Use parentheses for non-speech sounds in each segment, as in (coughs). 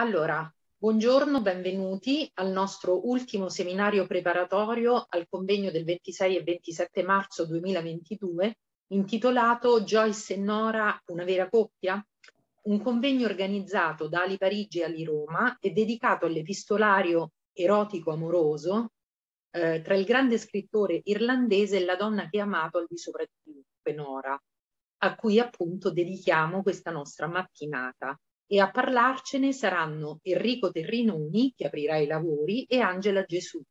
Allora, buongiorno, benvenuti al nostro ultimo seminario preparatorio al convegno del 26 e 27 marzo 2022 intitolato Joyce e Nora, una vera coppia? Un convegno organizzato da Ali Parigi e Ali Roma e dedicato all'epistolario erotico amoroso eh, tra il grande scrittore irlandese e la donna che ha amato al di sopra di lui, Nora, a cui appunto dedichiamo questa nostra mattinata e a parlarcene saranno Enrico Terrinoni, che aprirà i lavori, e Angela Gesù.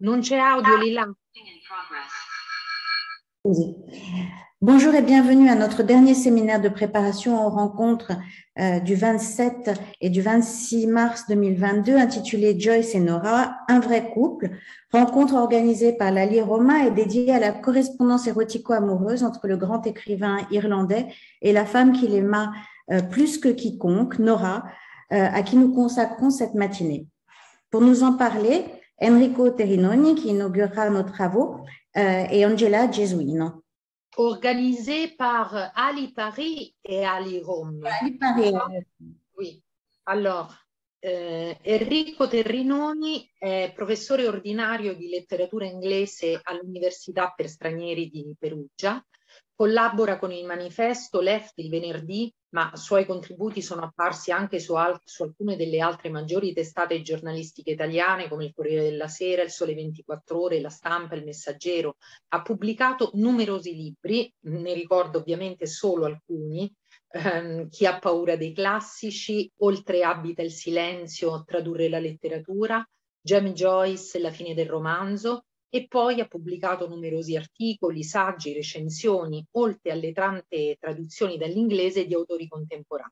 Non c'è audio, ah, Lilla? Scusi. Bonjour et bienvenue à notre dernier séminaire de préparation aux rencontres euh, du 27 et du 26 mars 2022 intitulé Joyce et Nora, un vrai couple, rencontre organisée par l'Ali Roma et dédiée à la correspondance érotico-amoureuse entre le grand écrivain irlandais et la femme qu'il aima euh, plus que quiconque, Nora, euh, à qui nous consacrons cette matinée. Pour nous en parler, Enrico Terinoni qui inaugurera nos travaux, et Angela Gesuino. organisé par Ali Paris et Ali Rome. Ali Paris. Ah, oui. Alors, eh, Enrico Terrinoni è professore ordinario di letteratura inglese all'Università per Stranieri di Perugia, collabora con il manifesto Left il venerdì ma suoi contributi sono apparsi anche su, al su, alcune delle altre maggiori testate giornalistiche italiane come il Corriere della Sera, il Sole 24 Ore, La Stampa, il Messaggero. Ha pubblicato numerosi libri, ne ricordo ovviamente solo alcuni, ehm, Chi ha paura dei classici, Oltre abita il silenzio, Tradurre la letteratura, Jamie Joyce, La fine del romanzo, e poi ha pubblicato numerosi articoli, saggi, recensioni, oltre alle tante traduzioni dall'inglese di autori contemporanei.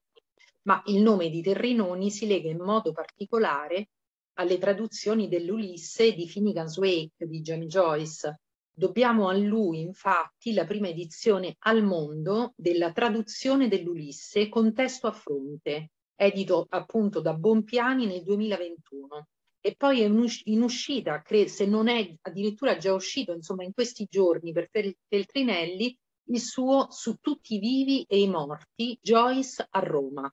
Ma il nome di Terrinoni si lega in modo particolare alle traduzioni dell'Ulisse di Finnegan's Wake di James Joyce. Dobbiamo a lui infatti la prima edizione al mondo della traduzione dell'Ulisse con testo a fronte, edito appunto da Bompiani nel 2021 e poi è in uscita, se non è addirittura già uscito, insomma in questi giorni per Feltrinelli, il suo Su tutti i vivi e i morti, Joyce a Roma.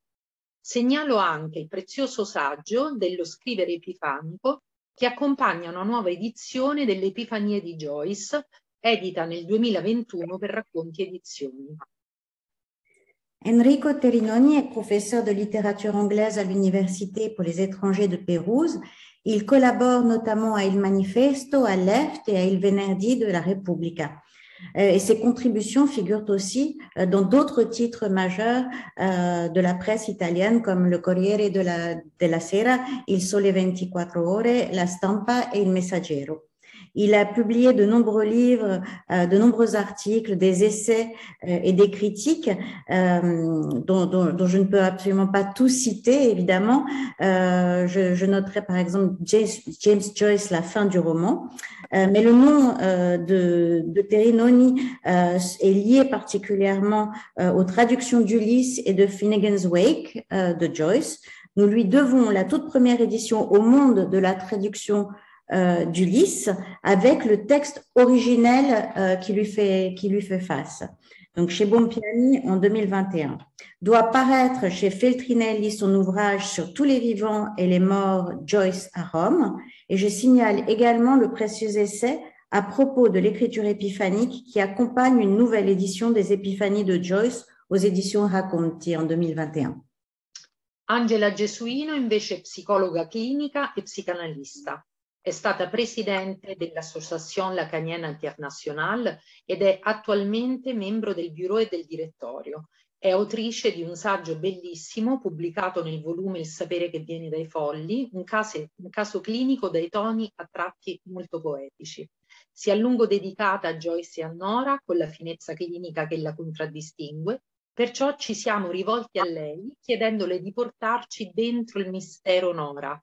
Segnalo anche il prezioso saggio dello scrivere epifanico che accompagna una nuova edizione delle Epifanie di Joyce, edita nel 2021 per Racconti Edizioni. Enrico Terinoni è professore di letteratura inglese all'Université pour les étrangers de Pérouse Il collabore notamment à Il Manifesto, à l'EFT et à Il Venerdì de la Repubblica. Euh, et ses contributions figurent aussi euh, dans d'autres titres majeurs euh, de la presse italienne comme le Corriere della, de la Sera, Il Sole 24 Ore, La Stampa et Il Messaggero. Il a publié de nombreux livres, euh, de nombreux articles, des essais euh, et des critiques euh, dont, je ne peux absolument pas tout citer, évidemment. Je, je, noterai par exemple James, Joyce, La fin du roman. mais le nom de, de Terry Noni est lié particulièrement aux traductions d'Ulysse et de Finnegan's Wake de Joyce. Nous lui devons la toute première édition au monde de la traduction euh, du d'Ulysse avec le texte originel euh, qui, lui fait, face. Donc chez Bompiani en 2021. Doit paraître chez Feltrinelli son ouvrage sur tous les vivants et les morts Joyce à Rome. Et je signale également le précieux essai à propos de l'écriture épiphanique qui accompagne une nouvelle édition des Épiphanies de Joyce aux éditions Racconti en 2021. Angela Gesuino invece psychologue psicologa clinica e È stata presidente dell'Associazione Lacaniana Internazionale ed è attualmente membro del bureau e del direttorio. È autrice di un saggio bellissimo pubblicato nel volume Il sapere che viene dai folli, un caso, un caso clinico dai toni a tratti molto poetici. Si è a lungo dedicata a Joyce e a Nora con la finezza clinica che la contraddistingue, perciò ci siamo rivolti a lei chiedendole di portarci dentro il mistero Nora,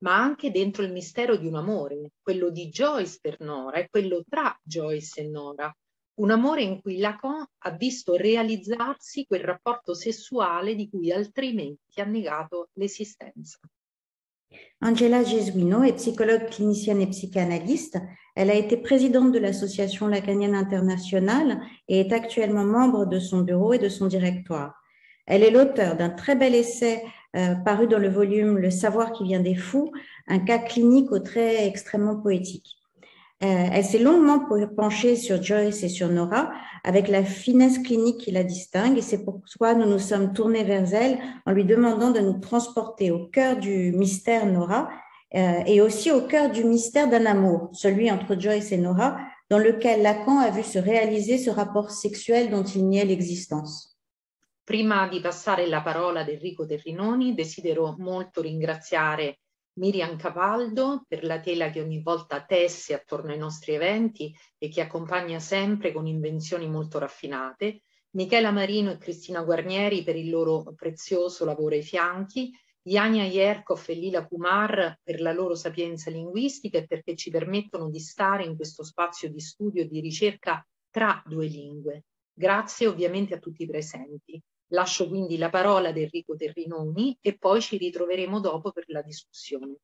ma anche dentro il mistero di un amore, quello di Joyce per Nora e quello tra Joyce e Nora. Un amore in cui Lacan ha visto realizzarsi quel rapporto sessuale di cui altrimenti ha negato l'esistenza. Angela Gesuino è psicologa clinicienne e psicanalista. Elle a été présidente de l'Association lacanienne internationale et est actuellement membre de son bureau et de son directoire. Elle est l'auteur d'un très bel essai Euh, paru dans le volume Le savoir qui vient des fous, un cas clinique au trait extrêmement poétique. Euh, elle s'est longuement penchée sur Joyce et sur Nora avec la finesse clinique qui la distingue et c'est pourquoi nous nous sommes tournés vers elle en lui demandant de nous transporter au cœur du mystère Nora euh, et aussi au cœur du mystère d'un amour, celui entre Joyce et Nora, dans lequel Lacan a vu se réaliser ce rapport sexuel dont il niait l'existence. Prima di passare la parola ad Enrico Terrinoni, desidero molto ringraziare Miriam Cavaldo per la tela che ogni volta tesse attorno ai nostri eventi e che accompagna sempre con invenzioni molto raffinate, Michela Marino e Cristina Guarnieri per il loro prezioso lavoro ai fianchi, Iania Jerkov e Lila Kumar per la loro sapienza linguistica e perché ci permettono di stare in questo spazio di studio e di ricerca tra due lingue. Grazie ovviamente a tutti i presenti. Lascio quindi la parola ad Enrico Terrinoni et puis ci ritroveremo dopo per la discussion.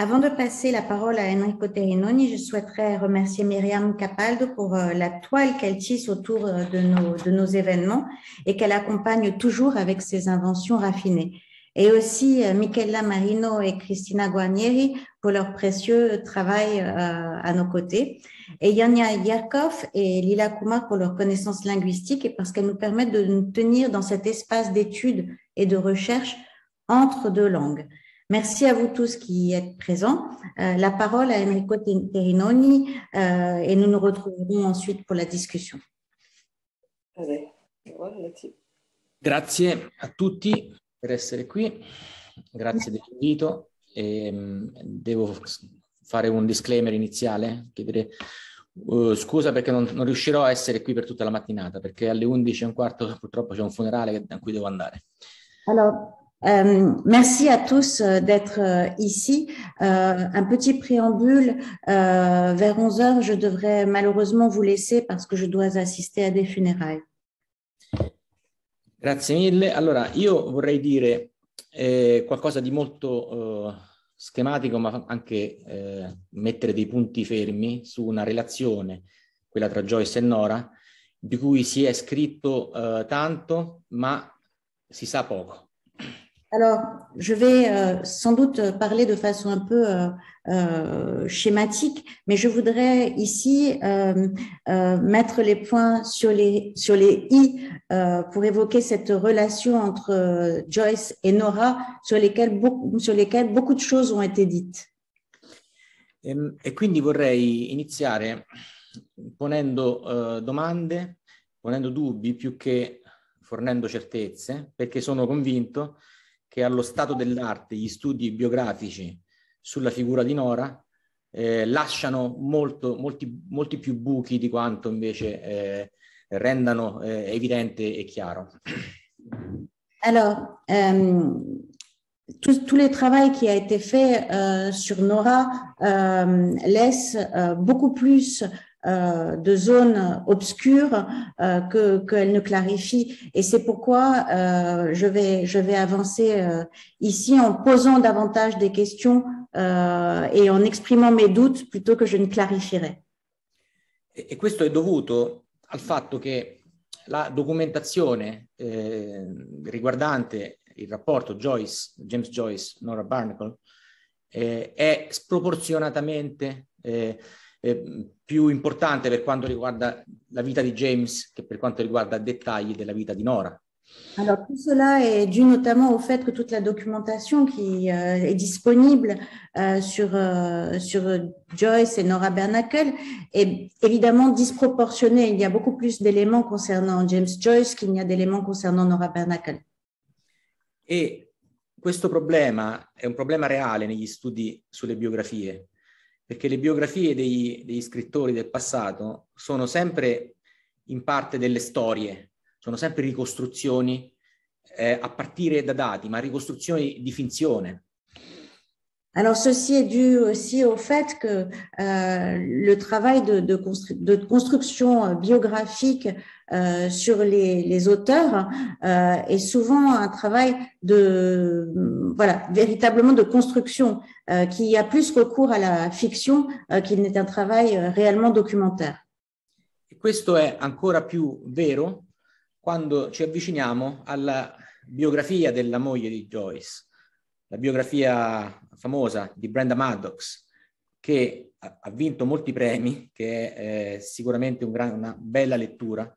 Avant de passer la parole à Enrico Terrinoni, je souhaiterais remercier Myriam Capaldo pour euh, la toile qu'elle tisse autour euh, de nos, de nos événements et qu'elle accompagne toujours avec ses inventions raffinées. Et aussi euh, Michela Marino et Cristina Guarnieri pour leur précieux travail euh, à nos côtés. Et Yania Yarkov et Lila Kumar pour leur connaissance linguistique et parce qu'elles nous permettent de nous tenir dans cet espace d'études et de recherche entre deux langues. Merci à vous tous qui êtes présents. Euh, la parole à Enrico Terinoni euh, et nous nous retrouverons ensuite pour la discussion. Grazie a tutti per essere qui, grazie dell'invito E, ehm, devo fare un disclaimer iniziale, chiedere uh, scusa perché non, non, riuscirò a essere qui per tutta la mattinata, perché alle 11 e un quarto purtroppo c'è un funerale a cui devo andare. Allora, ehm, Euh, merci a tous d'être euh, ici. Euh, un petit préambule, euh, vers 11 heures, je devrais malheureusement vous laisser parce que je dois assister à des funérailles. Grazie mille. Allora, io vorrei dire eh, qualcosa di molto eh, schematico, ma anche eh, mettere dei punti fermi su una relazione, quella tra Joyce e Nora, di cui si è scritto eh, tanto, ma si sa poco. Alors, je vais euh, sans doute parler de façon un peu euh, euh, schématique, mais je voudrais ici mettre les points sur les i pour évoquer cette relation entre Joyce et Nora, sur lesquelles beaucoup, de choses ont été dites. Et E, en quindi vorrei iniziare ponendo eh, domande, ponendo dubbi più che fornendo certezze, perché sono convinto che allo stato dell'arte gli studi biografici sulla figura di Nora eh, lasciano molto, molti, molti, più buchi di quanto invece eh, rendano eh, evidente e chiaro. Allora, euh, ehm, tout, tout, le travail qui a été fait euh, sur Nora ehm, laisse euh, beaucoup plus Euh, de zones obscures euh, qu'elle ne clarifie. Et c'est pourquoi euh, je vais je vais avancer ici en posant davantage des questions et en exprimant mes doutes plutôt que je ne clarifierai. E, e questo è dovuto al fatto che la documentazione eh, riguardante il rapporto Joyce, James Joyce, Nora Barnacle, est eh, è sproporzionatamente eh, eh, più importante per quanto riguarda la vita di James che per quanto riguarda dettagli della vita di Nora. Alors tout cela est dû notamment au fait que toute la documentation qui euh, est disponible euh, sur, euh, sur Joyce et Nora Bernacle est évidemment disproportionnée. Il y a beaucoup plus d'éléments concernant James Joyce qu'il n'y a d'éléments concernant Nora Bernacle. Et questo problema è un problema reale negli studi sulle biografie perché le biografie degli, degli scrittori del passato sono sempre in parte delle storie, sono sempre ricostruzioni euh, à partir da dati, ma ricostruzioni di finzione. Alors ceci est dû aussi au fait que euh, le travail de, de, constru de construction euh, biographique Euh, sur les, les auteurs euh, est souvent un travail de voilà véritablement de construction euh, qui a plus recours à la fiction euh, qu'il n'est un travail euh, réellement documentaire. E questo è ancora più vero quando ci avviciniamo alla biografia della moglie di Joyce, la biografia famosa di Brenda Maddox, che ha vinto molti premi, che è eh, sicuramente un gran, una bella lettura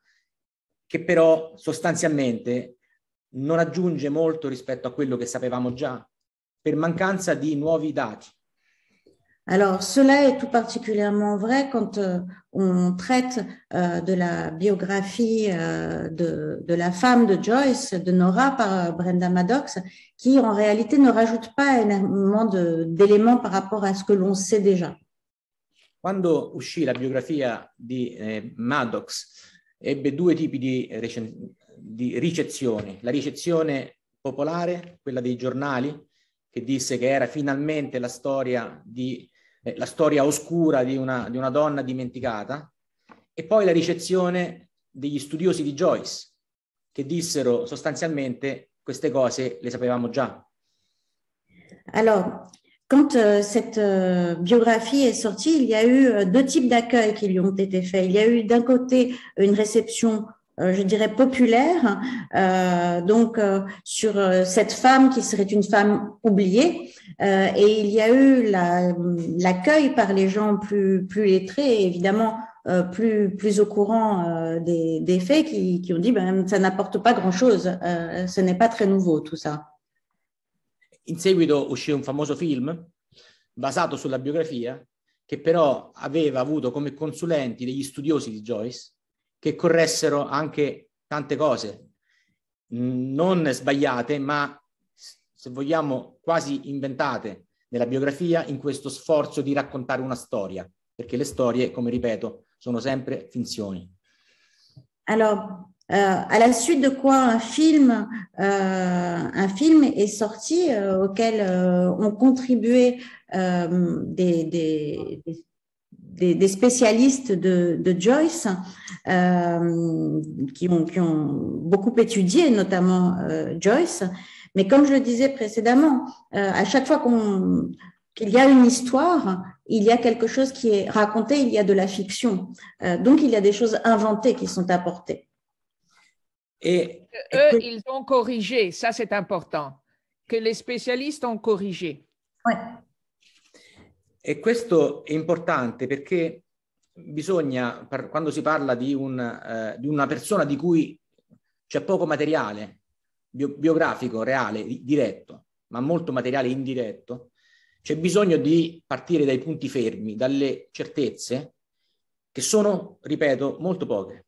che però sostanzialmente non aggiunge molto rispetto a quello che sapevamo già per mancanza di nuovi dati. Alors, cela est tout particulièrement vrai quand euh, on traite euh, de la biographie euh, de, de, la femme de Joyce, de Nora par euh, Brenda Maddox, qui en réalité ne rajoute pas énormément d'éléments par rapport à ce que l'on sait déjà. Quando uscì la biografia di eh, Maddox, ebbe due tipi di, recen- di ricezione. La ricezione popolare, quella dei giornali, che disse che era finalmente la storia, di, eh, la storia oscura di una, di una donna dimenticata, e poi la ricezione degli studiosi di Joyce, che dissero sostanzialmente queste cose le sapevamo già. Allora, Quand euh, cette euh, biographie est sortie, il y a eu euh, deux types d'accueil qui lui ont été faits. Il y a eu d'un côté une réception je dirais populaire, donc sur cette femme qui serait une femme oubliée. et il y a eu l'accueil par les gens plus plus lettrés, évidemment plus plus au courant des, faits, qui, qui ont dit ben ça n'apporte pas grand chose, ce n'est pas très nouveau tout ça. In seguito uscì un famoso film basato sulla biografia che però aveva avuto come consulenti degli studiosi di Joyce che corressero anche tante cose non sbagliate, ma se vogliamo quasi inventate nella biografia in questo sforzo di raccontare una storia, perché le storie, come ripeto, sono sempre finzioni. Allora, Euh, à la suite de quoi un film, euh, un film est sorti euh, auquel ont contribué des, des, spécialistes de, Joyce qui ont, ont, beaucoup étudié, notamment Joyce. Mais comme je le disais précédemment, à chaque fois qu'on qu'il y a une histoire, il y a quelque chose qui est raconté, il y a de la fiction. donc il y a des choses inventées qui sont apportées. Et, et eux, que... ils ont corrigé, ça c'est important, che les spécialistes ont corrigé. Ouais. E questo è importante perché bisogna, per, quando si parla di, un, eh, di, una persona di cui c'è poco materiale bio, biografico, reale, di, diretto, ma molto materiale indiretto, c'è bisogno di partire dai punti fermi, dalle certezze, che sono, ripeto, molto poche.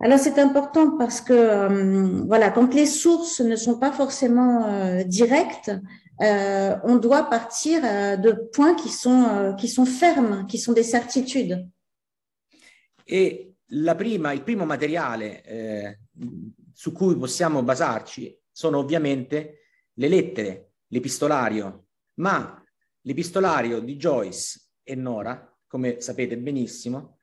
Alors c'est important parce que euh, voilà, quand les sources ne sont pas forcément euh, directes, euh, on doit partir de points qui sont qui sont fermes, qui sont des certitudes. Et la prima, il primo materiale eh, su cui possiamo basarci sono ovviamente le lettere, l'epistolario, ma l'epistolario di Joyce e Nora, come sapete benissimo,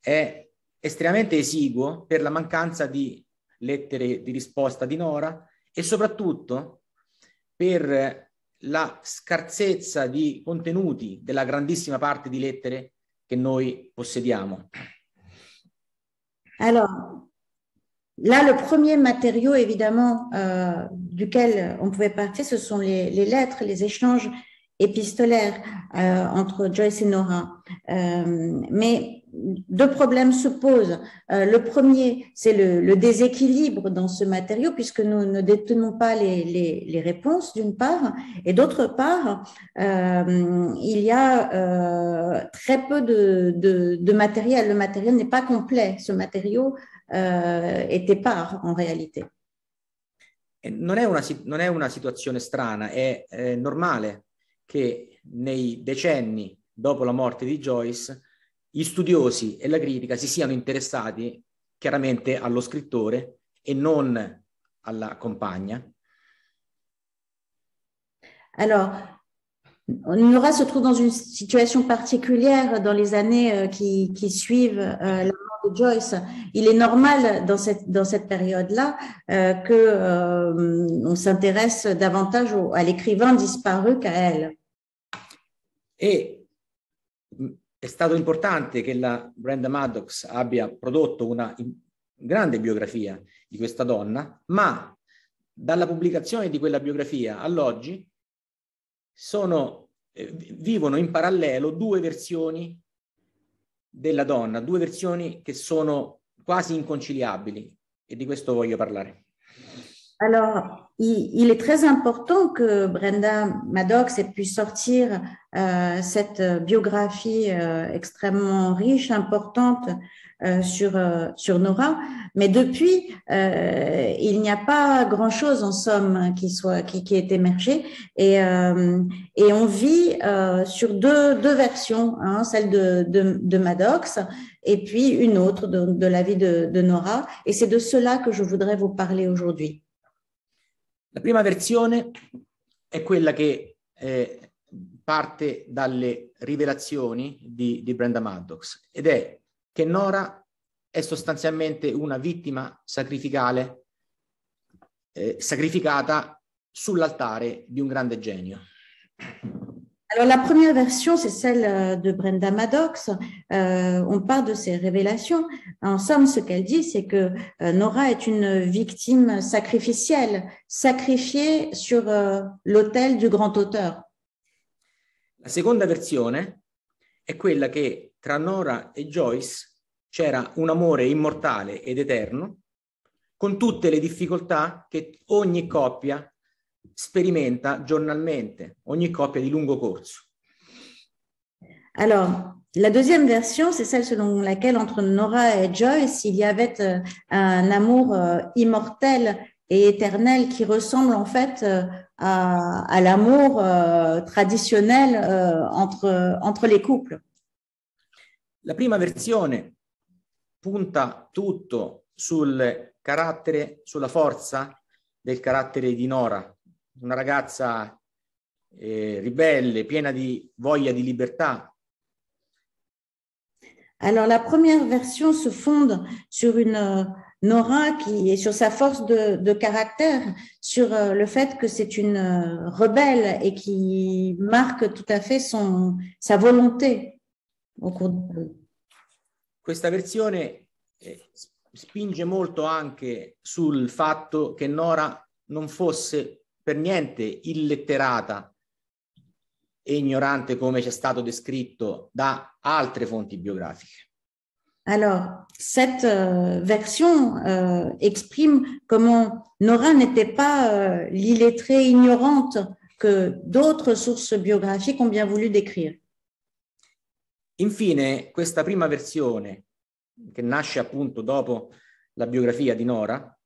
è estremamente esiguo per la mancanza di lettere di risposta di Nora e soprattutto per la scarsezza di contenuti della grandissima parte di lettere che noi possediamo. Allora, là, il premier matériau, évidemment, euh, duquel on pouvait partire, ce sont les, les lettres, les échanges épistolaires euh, entre Joyce et Nora. Euh, mais deux problèmes se posent. Euh, le premier, c'est le, déséquilibre dans ce matériau, puisque nous ne détenons pas les, réponses, d'une part, et d'autre part, euh, il y a euh, très peu de, matériel. Le matériel n'est pas complet. Ce matériau était épars en réalité. E non è, une non è una situazione strana, è, è normale che nei decenni dopo la morte de Joyce gli studiosi et la critica si siano interessati chiaramente allo scrittore et non alla compagna. Alors, Nora se trouve dans une situation particulière dans les années euh, qui, suivent euh, la mort de Joyce. Il est normal dans cette, cette période-là euh, que on s'intéresse davantage à l'écrivain disparu qu'à elle. Et È stato importante che la Brenda Maddox abbia prodotto una grande biografia di questa donna, ma dalla pubblicazione di quella biografia all'oggi sono, eh, vivono in parallelo due versioni della donna, due versioni che sono quasi inconciliabili e di questo voglio parlare. Alors, il, est très important que Brenda Maddox ait pu sortir euh, cette biographie euh, extrêmement riche, importante euh, sur, sur Nora. Mais depuis, il n'y a pas grand-chose en somme qui, soit, qui, est émergé. Et, et on vit sur deux, deux versions, hein, celle de, de, Maddox et puis une autre de, de la vie de, de Nora. Et c'est de cela que je voudrais vous parler aujourd'hui. La prima versione è quella che eh, parte dalle rivelazioni di, di Brenda Maddox ed è che Nora è sostanzialmente una vittima sacrificale, eh, sacrificata sull'altare di un grande genio. Alors la première version, c'est celle euh, de Brenda Maddox. Euh, on parle de ses révélations. En somme, ce qu'elle dit, c'est que euh, Nora est une victime sacrificielle, sacrifiée sur l'autel du grand auteur. La seconde version est quella che tra Nora e Joyce c'era un amore immortale ed eterno, con tutte le difficoltà che ogni coppia sperimenta giornalmente ogni coppia di lungo corso. Alors, la deuxième version, c'est celle selon laquelle entre Nora et Joyce, il y avait euh, un amour euh, immortel et éternel qui ressemble en fait euh, à, à l'amour traditionnel entre, entre les couples. La prima versione punta tutto sul carattere, sulla forza del carattere di Nora, una ragazza eh, ribelle, piena di voglia di libertà. Alors la première version se fonde sur une Nora euh, qui est sur sa force de, de caractère, sur euh, le fait que c'est une euh, rebelle et qui marque tout à fait son, sa volonté au cours de... Questa versione eh, spinge molto anche sul fatto che Nora non fosse per niente illetterata e ignorante come ci è stato descritto da altre fonti biografiche. Alors, cette euh, version euh, exprime comment Nora n'était pas euh, l'illettrée ignorante que d'autres sources biographiques ont bien voulu décrire. Infine, questa prima versione, che nasce appunto dopo la biografia di Nora,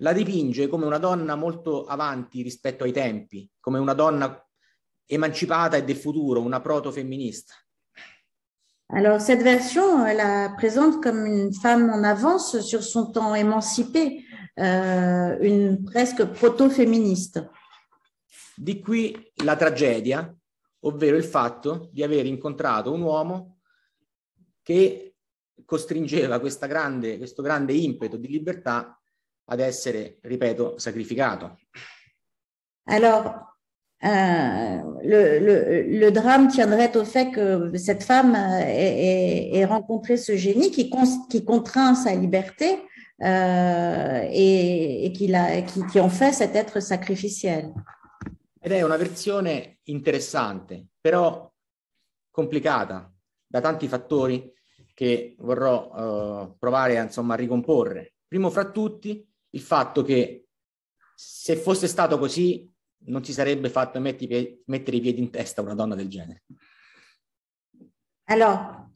la dipinge come una donna molto avanti rispetto ai tempi, come una donna emancipata e del futuro, una proto-féministe. Alors cette version, elle la présente comme une femme en avance sur son temps émancipée, euh, une presque proto-féministe. Di qui la tragedia, ovvero il fatto di aver incontrato un uomo che costringeva grande, questo grande impeto di libertà ad essere, ripeto, sacrificato. Allora, euh, le, le, le, drame tiendrait au fait que cette femme ait, rencontré ce génie qui, con, qui contraint sa liberté euh, et, et qui, a, qui, qui en fait cet être sacrificiel. Ed è una versione interessante, però complicata da tanti fattori che vorrò uh, provare insomma, a ricomporre. Primo fra tutti il fatto che se fosse stato così non si sarebbe fatto metti, mettere i piedi in testa una donna del genere. Alors,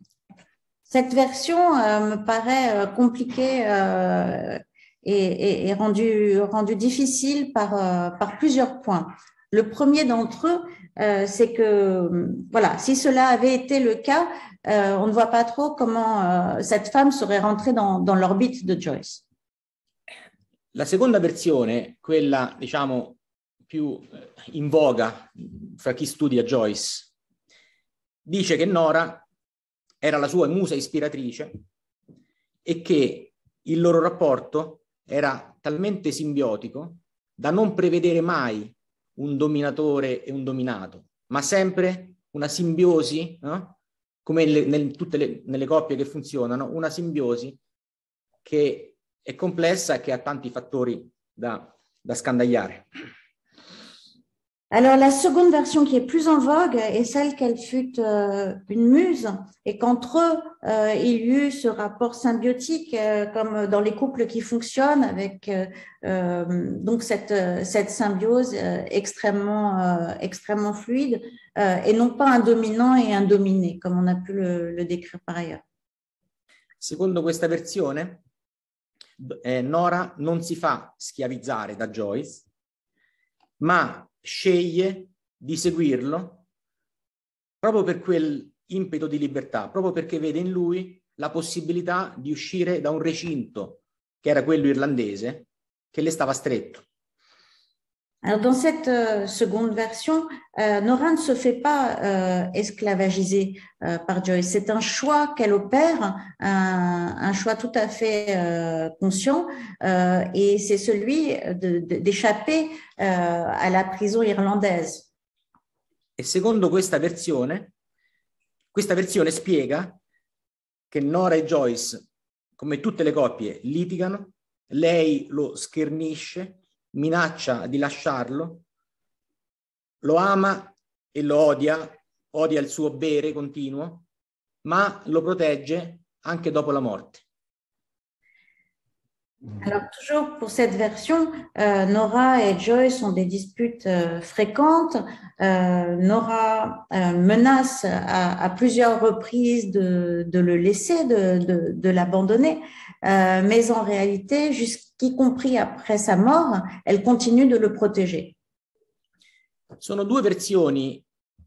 cette version euh, me paraît euh, compliquée euh, et, rendue, difficile par, par plusieurs points. Le premier d'entre eux, c'est que, voilà, si cela avait été le cas, on ne voit pas trop comment cette femme serait rentrée dans, dans l'orbite de Joyce. La seconda versione, quella diciamo più eh, in voga fra chi studia Joyce, dice che Nora era la sua musa ispiratrice e che il loro rapporto era talmente simbiotico da non prevedere mai un dominatore e un dominato, ma sempre una simbiosi, no? come le, nel, tutte le, nelle coppie che funzionano, una simbiosi che complexe complessa et che ha tanti fattori da, scandagliare. Alors la seconde version qui est plus en vogue est celle qu'elle fut euh, une muse et qu'entre eux, euh, il y eut ce rapport symbiotique euh, comme dans les couples qui fonctionnent avec donc cette, cette symbiose extrêmement, extrêmement fluide et non pas un dominant et un dominé comme on a pu le, décrire par ailleurs. Secondo questa versione, eh, Nora non si fa schiavizzare da Joyce, ma sceglie di seguirlo proprio per quel impeto di libertà, proprio perché vede in lui la possibilità di uscire da un recinto che era quello irlandese che le stava stretto. Alors, dans cette euh, seconde version, euh, Nora ne se fait pas euh, esclavagiser par Joyce. C'est un choix qu'elle opère, un, choix tout à fait conscient, et c'est celui d'échapper à la prison irlandaise. Et secondo questa versione, questa versione spiega che Nora et Joyce, comme toutes les coppie, litigano, lei lo schernisce, minaccia di lasciarlo, lo ama e lo odia, odia il suo bere continuo, ma lo protegge anche dopo la morte. Alors toujours pour cette version, euh, Nora et Joy sont des disputes euh, fréquentes. Euh, Nora euh, menace à, à, plusieurs reprises de, de le laisser, de, de, de l'abandonner. Euh, mais en réalité, jusqu'y compris après sa mort, elle continue de le protéger. Sono due versioni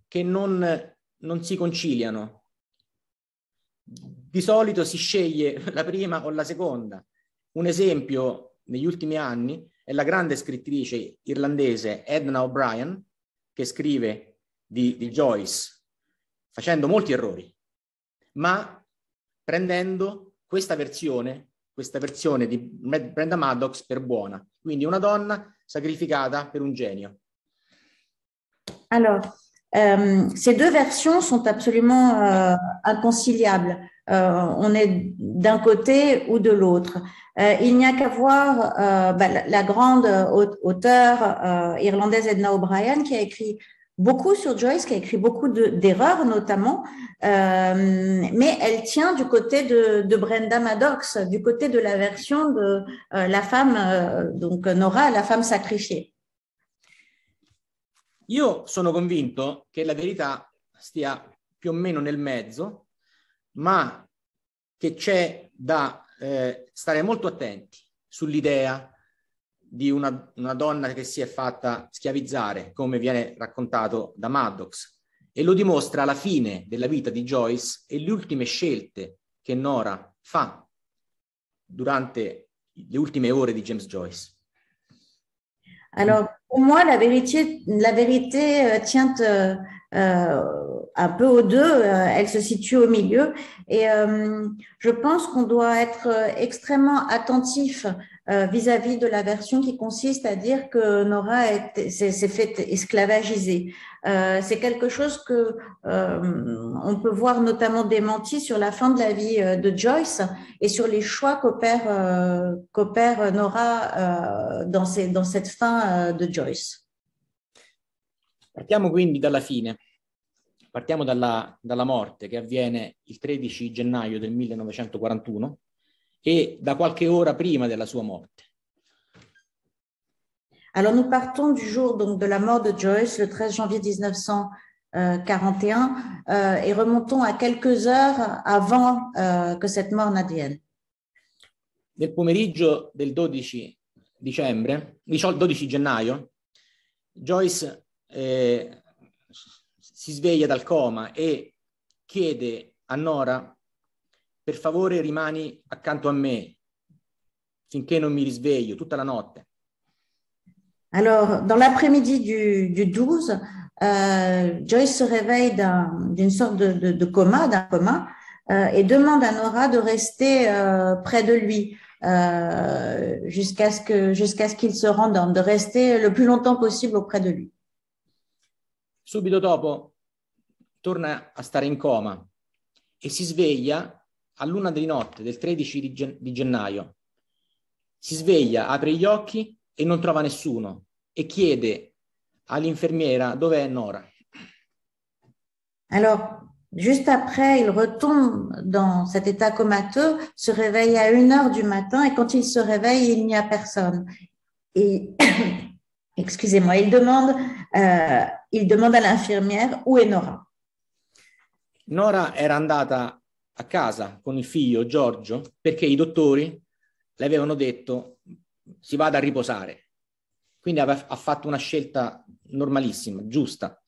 che non, non si conciliano. Di solito si sceglie la prima o la seconda. Un esempio negli ultimi anni è la grande scrittrice irlandese Edna O'Brien che scrive di, di Joyce facendo molti errori, ma prendendo questa versione, questa versione di Brenda Maddox per buona, quindi una donna sacrificata per un genio. Alors, euh, ces deux versions sont absolument euh, inconciliables. Euh, on est d'un côté ou de l'autre. il n'y a qu'à voir bah, la, la, grande auteure irlandaise Edna O'Brien qui a écrit beaucoup sur Joyce, qui a écrit beaucoup d'erreurs notamment, euh, mais elle tient du côté de, Brenda Maddox, du côté de la version de euh, la femme, euh, donc Nora, la femme sacrifiée. Io sono convinto che la verità stia più o meno nel mezzo, ma che c'è da eh, stare molto attenti sull'idea di una, una, donna che si è fatta schiavizzare, come viene raccontato da Maddox, e lo dimostra la fine della vita di Joyce e le ultime scelte che Nora fa durante le ultime ore di James Joyce. Alors, pour moi, la vérité, la vérité euh, tient euh, euh, un peu aux deux, euh, elle se situe au milieu, et euh, je pense qu'on doit être extrêmement attentif Euh, vis-à-vis de la version qui consiste à dire que Nora s'est fait esclavagiser. Euh, c'est quelque chose que euh, on peut voir notamment démenti sur la fin de la vie de Joyce et sur les choix qu'opère euh, Nora dans, dans, cette fin de Joyce. Partiamo quindi dalla fine. Partiamo dalla, dalla morte qui avviene il 13 gennaio del 1941 e da qualche ora prima della sua morte. Allora, nous partons du jour donc de la Joyce il 13 janvier 1941 euh, euh, et remontons à quelques heures avant euh, que cette mort n'advienne. Nel pomeriggio del 12 dicembre, 12 gennaio, Joyce eh, si sveglia dal coma e chiede a Nora per favore rimani accanto a me finché non mi risveglio tutta la notte. Alors, dans l'après-midi du, du, 12, euh, Joyce se réveille d'une un, sorte de, de, de coma, d'un coma, euh, et demande à Nora de rester euh, près de lui euh, jusqu'à ce que jusqu'à ce qu'il se rendorme, de rester le plus longtemps possible auprès de lui. Subito dopo torna a stare in coma e si sveglia all'una di notte del 13 di, gen- di gennaio. Si sveglia, apre gli occhi e non trova nessuno e chiede all'infermiera dove è Nora. Allora, juste après, il retombe dans cet état comateux, se réveille à 1 heure du matin e quand il se réveille, il n'y a personne. Et, (coughs) excusez-moi, il demande, euh, il demande à où est Nora. Nora era andata a casa con il figlio Giorgio perché i dottori le avevano detto si vada a riposare. Quindi ha fatto una scelta normalissima, giusta,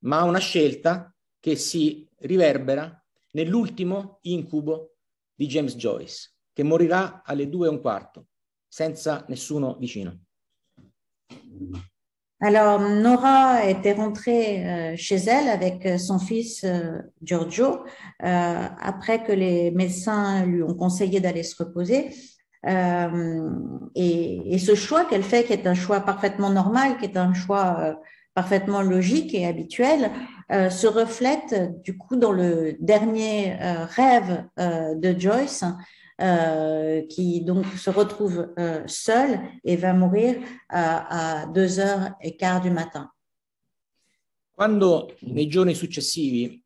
ma una scelta che si riverbera nell'ultimo incubo di James Joyce, che morirà alle due e un quarto, senza nessuno vicino. Alors, Nora était rentrée euh, chez elle avec euh, son fils euh, Giorgio après que les médecins lui ont conseillé d'aller se reposer. et, ce choix qu'elle fait, qui est un choix parfaitement normal, qui est un choix parfaitement logique et habituel, se reflète du coup dans le dernier rêve de Joyce, euh, qui donc se retrouve euh, seul et va mourir euh, à 2h15 du mattino. Quando nei giorni successivi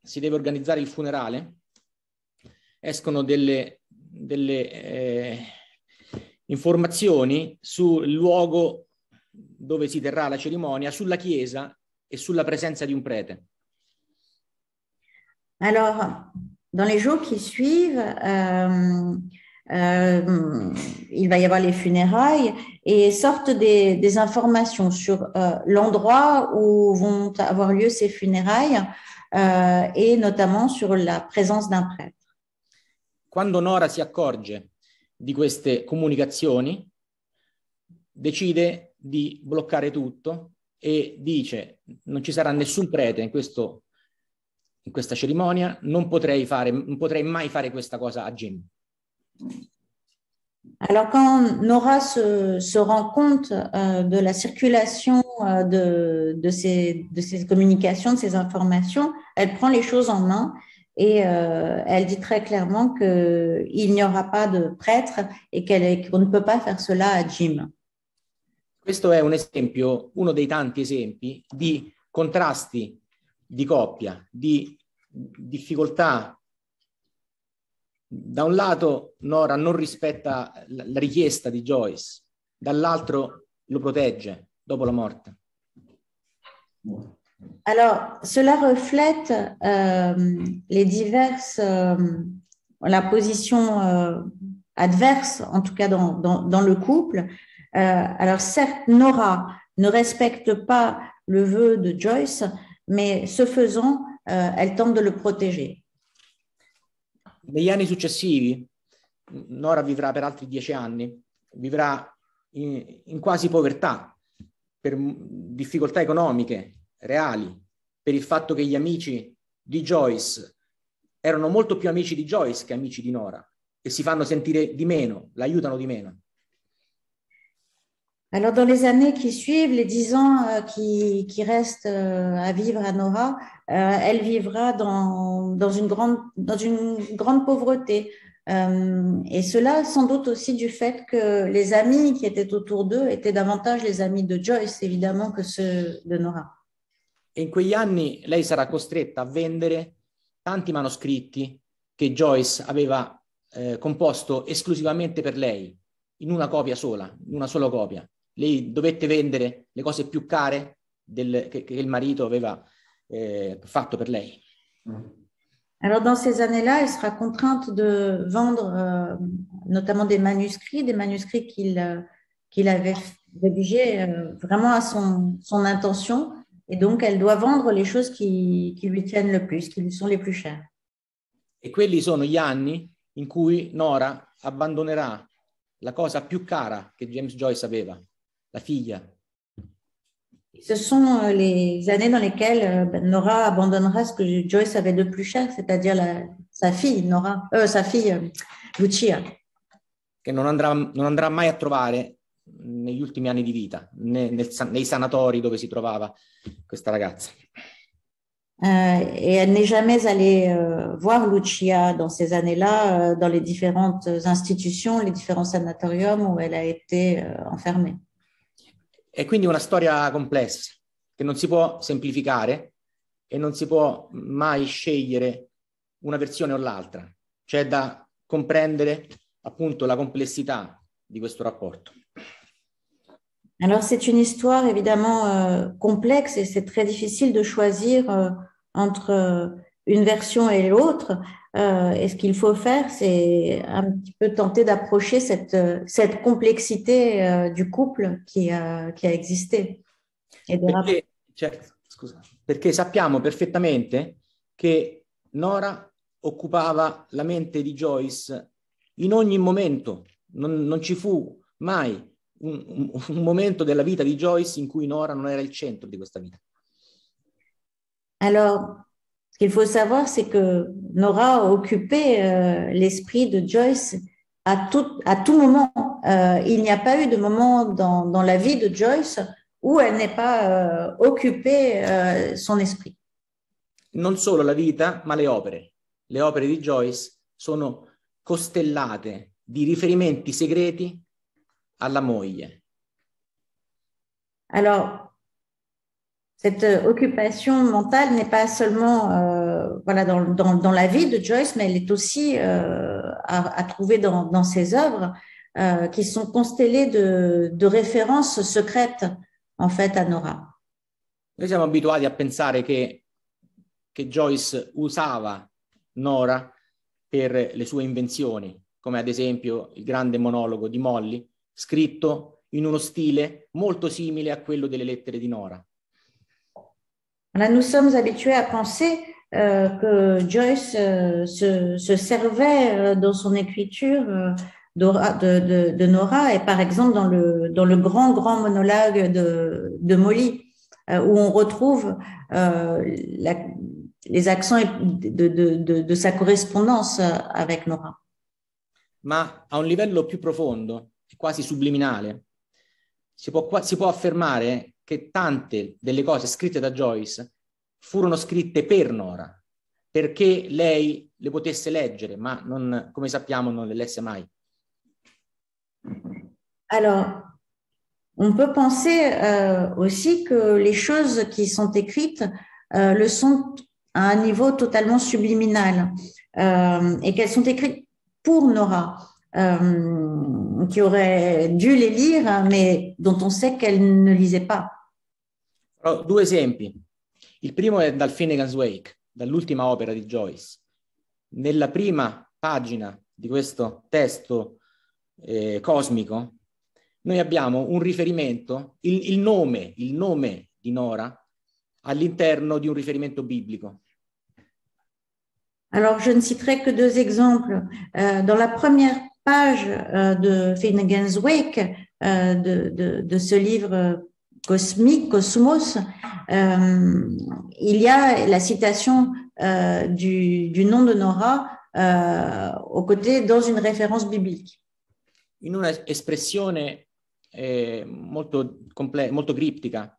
si deve organizzare il funerale, escono delle, delle eh, informazioni sul luogo dove si terrà la cerimonia, sulla chiesa e sulla presenza di un prete. Allora, dans les jours qui suivent, euh, euh, il va y avoir les funérailles et sortent des, des informations sur euh, l'endroit où vont avoir lieu ces funérailles e euh, notamment sur la présence d'un prêtre. Quando Nora si accorge di queste comunicazioni, decide di bloccare tutto e dice non ci sarà nessun prete in questo in questa cerimonia, non potrei, fare, non potrei mai fare questa cosa a Jim. Alors quand Nora se, se rend compte euh, de la circulation euh, de, de, ces, de, ces, communications, de ces informations, elle prend les choses en main et euh, elle dit très clairement qu'il n'y aura pas de prêtre et qu'elle, qu'on ne peut pas faire cela à Jim. Questo è un esempio, uno dei tanti esempi di contrasti di coppia, di difficoltà. Da un lato Nora non rispetta la richiesta di Joyce, dall'altro lo protegge dopo la morte. Alors, cela reflète euh, les diverses, euh, la position euh, adverse, en tout cas dans, dans, dans le couple. Euh, alors, certes, Nora ne respecte pas le vœu de Joyce, mais ce faisant euh, elle tente de le protéger. Negli anni successivi, Nora vivrà per altri dieci anni, vivrà in, in quasi povertà, per difficoltà economiche reali, per il fatto che gli amici di Joyce erano molto più amici di Joyce che amici di Nora e si fanno sentire di meno, l'aiutano di meno. Alors, dans les années qui suivent, les dix ans euh, qui, restent euh, à vivre à Nora, euh, elle vivra dans, une grande, dans une grande pauvreté. et cela, sans doute aussi du fait que les amis qui étaient autour d'eux étaient davantage les amis de Joyce, évidemment, que ceux de Nora. E in quegli anni lei sarà costretta a vendere tanti manoscritti che Joyce aveva eh, composto esclusivamente per lei, in una copia sola, in una sola copia. lei dovette vendere le cose più care del, che, che, il marito aveva eh, fatto per lei. Mm. Allora, in queste anni là sarà sera contrainte de vendre euh, notamment dei manuscritti, dei manuscritti qu'il euh, qu avait rédigés euh, vraiment à son, son, intention. Et donc, elle doit vendre les choses qui, qui, lui tiennent le plus, qui lui sont les plus chères. Et quelli sono gli anni in cui Nora abbandonerà la cosa più cara che James Joyce aveva, la fille. Ce sont euh, les années dans lesquelles euh, ben, Nora abandonnera ce que Joyce avait de plus cher, c'est-à-dire sa fille, Nora, euh, sa fille Lucia. Que non andrà, non andrà mai à trovare negli ultimi anni di vita, né nel, nei sanatori dove si trovava questa ragazza. et eh, e elle n'est jamais allée voir Lucia dans ces années-là, dans les différentes institutions, les différents sanatoriums où elle a été enfermée. È quindi una storia complessa che non si può semplificare e non si può mai scegliere una versione o l'altra. C'è da comprendere appunto la complessità di questo rapporto. Alors c'est une histoire évidemment euh, complexe et c'est très difficile de choisir euh, entre euh, une version et l'autre. Euh, et ce qu'il faut faire, c'est un petit peu tenter d'approcher cette, cette complexité euh, du couple qui, euh, qui a existé. Perché, certo, scusa, perché sappiamo perfettamente che Nora occupava la mente di Joyce in ogni momento. Non, non ci fu mai un, un, un momento della vita di Joyce in cui Nora non era il centro di questa vita. Allora. Ce qu'il faut savoir, c'est que Nora a occupé euh, l'esprit de Joyce à tout, à tout moment. Euh, il n'y a pas eu de moment dans, la vie de Joyce où elle n'ait pas euh, occupé son esprit. Non seulement la vita, ma le opere. Le opere di Joyce sono costellate di riferimenti segreti alla moglie. Alors, cette euh, occupation mentale n'est pas seulement euh, voilà dans, dans, dans, la vie de Joyce, mais elle est aussi euh, à, à, trouver dans, dans ses œuvres euh, qui sont constellées de, de, références secrètes en fait à Nora. Noi siamo abituati a pensare che, che Joyce usava Nora per le sue invenzioni, come ad esempio il grande monologo di Molly, scritto in uno stile molto simile a quello delle lettere di Nora. nous sommes habitués à penser euh, que Joyce euh, se, servait euh, dans son écriture de, Nora et par exemple dans le, dans le grand, grand monologue de, Molly, où on retrouve les accents de, de, sa correspondance avec Nora. Ma à un livello plus profond, quasi subliminale, si può, si può che tante delle cose scritte da Joyce furono scritte per Nora, perché lei le potesse leggere, ma non, come sappiamo non le lesse mai. Allora, on peut penser euh, aussi che le cose che sono scritte euh, le sono a un niveau totalement subliminal euh, et qu'elles sont écrites pour Nora euh, qui aurait dû les lire, mais dont on sait qu'elle ne lisait pas. Allora, due esempi. Il primo è dal Finnegan's Wake, dall'ultima opera di Joyce. Nella prima pagina di questo testo eh, cosmico, noi abbiamo un riferimento, il, il, nome, il nome di Nora all'interno di un riferimento biblico. Allora, je ne citerai que due esempi. Euh, dans la première page euh, de Finnegan's Wake, euh, de, de, ce livre euh, cosmique, Cosmos, il y a la citation du, du, nom de Nora aux côtés dans une référence biblique. In una espressione eh, molto, comple- molto criptica,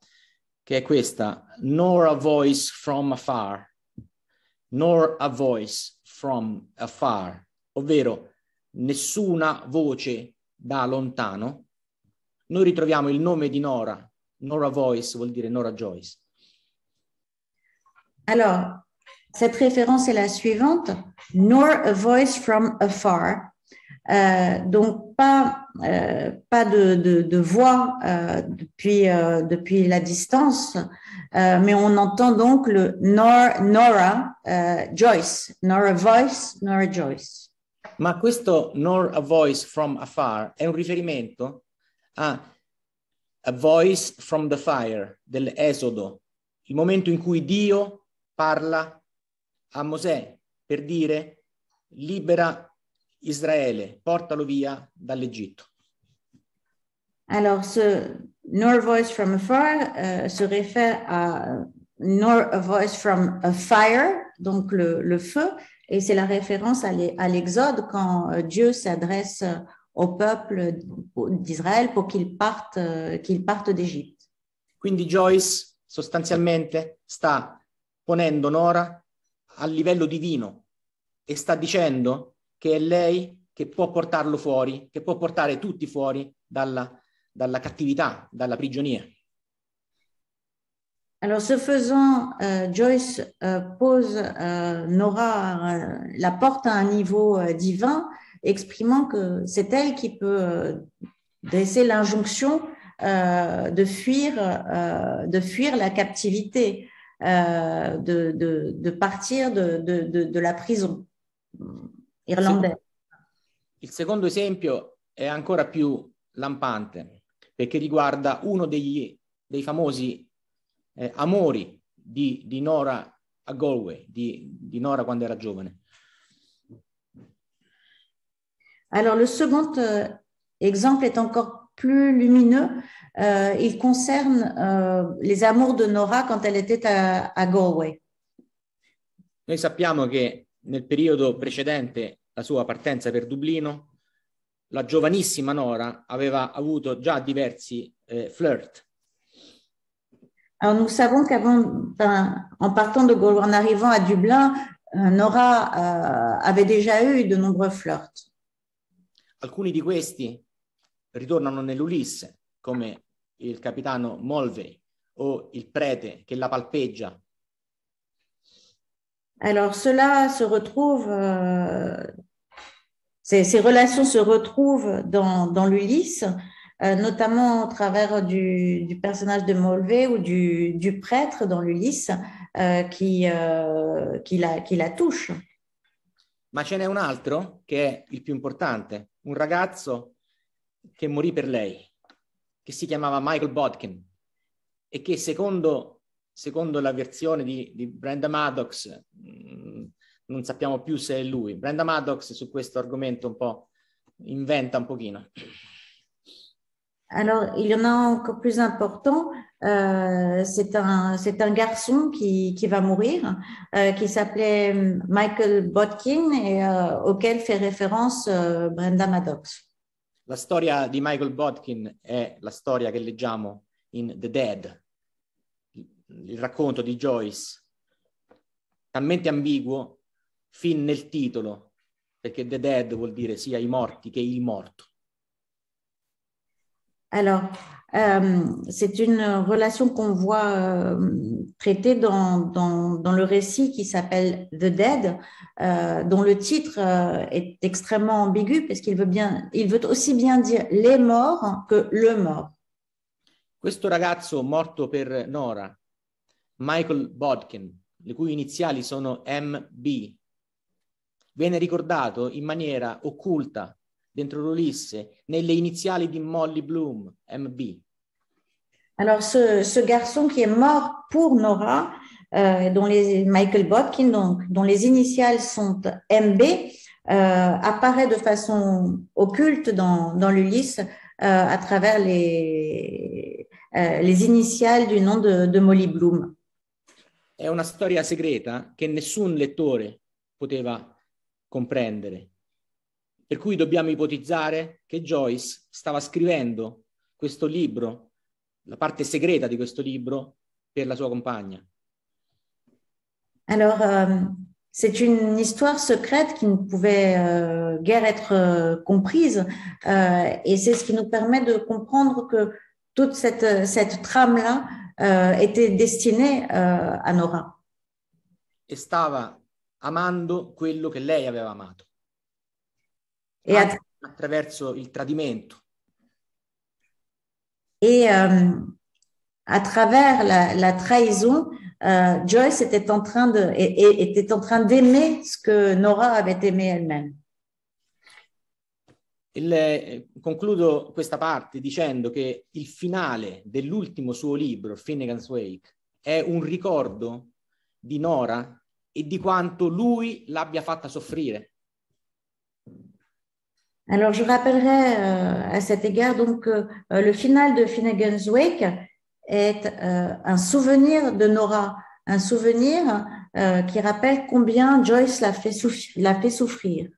che è questa, nor voice from afar, nor a voice from afar, ovvero nessuna voce da lontano, noi ritroviamo il nome di Nora. Nora Voice vuol dire Nora Joyce. Allora, cette référence est la suivante. Nor a voice from afar. Euh, donc, pas, euh, pas de, de, de voix euh, depuis, euh, depuis la distance, euh, mais on entend donc le Nor, Nora euh, Joyce. Nora Voice, Nora Joyce. Ma questo Nor a Voice from Afar è un riferimento a A Voice from the Fire dell'Esodo, il momento in cui Dio parla a Mosè per dire libera Israele, portalo via dall'Egitto. Alors, ce Nor Voice from Afar euh, se réfère à Nor a Voice from a Fire, donc le, le feu, Et c'est la référence à l'Exode quand euh, Dieu s'adresse euh, au peuple d'Israele pour qu'il parte, euh, qu parte d'Egitto. Quindi Joyce sostanzialmente sta ponendo Nora a livello divino e sta dicendo che è lei che può portarlo fuori, che può portare tutti fuori dalla, dalla cattività, dalla prigionia. Alors, ce faisant, euh, Joyce euh, pose euh, Nora, la porte à un niveau divin, exprimant que c'est elle qui peut dresser l'injonction de, fuir, de fuir la captivité, de, partir de, la prison irlandaise. Il secondo esempio è ancora più lampante perché riguarda uno degli, dei famosi eh, amori di, di, Nora a Galway, di, di Nora quando era giovane. Allora, il secondo euh, esempio è ancora più plus lumineux. Euh, il concerne euh, les amours de Nora quand elle était à, à, Galway. Noi sappiamo che nel periodo precedente la sua partenza per Dublino, la giovanissima Nora aveva avuto già diversi eh, flirt Alors nous savons qu'avant, en partant de Gaulle, en arrivant à Dublin, euh, Nora euh, avait déjà eu de nombreux flirts. Alcuni di questi ritornano l'Ulysse, comme il capitano Molvey ou il prêtre qui la palpeggia. Alors cela se retrouve, euh, ces, relations se retrouvent dans, dans l'Ulysse. euh, notamment au travers du, du personnage de Molvé ou du, du prêtre dans l'Ulysse euh, qui, euh, qui, la, qui la touche. Ma ce n'è un altro che è il più importante, un ragazzo che morì per lei, che si chiamava Michael Bodkin e che secondo, secondo la versione di, di Brenda Maddox, mh, mm, non sappiamo più se è lui. Brenda Maddox su questo argomento un po' inventa un pochino. Alors, il y en a encore plus important. Euh, c'est un, un garçon qui, qui va mourir, euh, qui s'appelait Michael Botkin et euh, auquel fait référence euh, Brenda Maddox. La storia di Michael Botkin è la storia che leggiamo in The Dead, il racconto di Joyce, talmente ambiguo fin nel titolo, perché The Dead vuol dire sia i morti che il morto. Alors, euh, c'est une relation qu'on voit euh, traitée dans, dans, le récit qui s'appelle The Dead, euh, dont le titre est extrêmement ambigu parce qu'il veut, bien, il veut aussi bien dire les morts que le mort. Questo ragazzo morto per Nora, Michael Bodkin, le cui iniziali sono MB, viene ricordato in maniera occulta dentro dans nelle initiales di Molly Bloom, MB. Alors, ce, garçon qui est mort pour Nora, euh, dont les, Michael Botkin, donc, dont les initiales sont MB, euh, apparaît de façon occulte dans, l'Ulysse euh, à travers les, les initiales du nom de, Molly Bloom. È una storia segreta que nessun lettore poteva comprendre. Per cui dobbiamo ipotizzare che Joyce stava scrivendo questo libro, la parte segreta di questo libro, per la sua compagna. Allora, euh, c'est une histoire secrète qui ne pouvait euh, guère être euh, comprise, euh, et c'est ce qui nous permet de comprendre que toute cette, cette trame-là euh, était destinée a euh, Nora. E stava amando quello che lei aveva amato e att- attraverso il tradimento. E euh, à la, la trahison, euh, Joyce était en train de était en train d'aimer ce que Nora avait aimé elle-même. Il, eh, concludo questa parte dicendo che il finale dell'ultimo suo libro, Finnegan's Wake, è un ricordo di Nora e di quanto lui l'abbia fatta soffrire. Alors, je rappellerai euh, à cet égard donc euh, euh, le final de Finnegan's Wake est un souvenir de Nora, un souvenir qui rappelle combien Joyce l'a fait, l'a fait souffrir.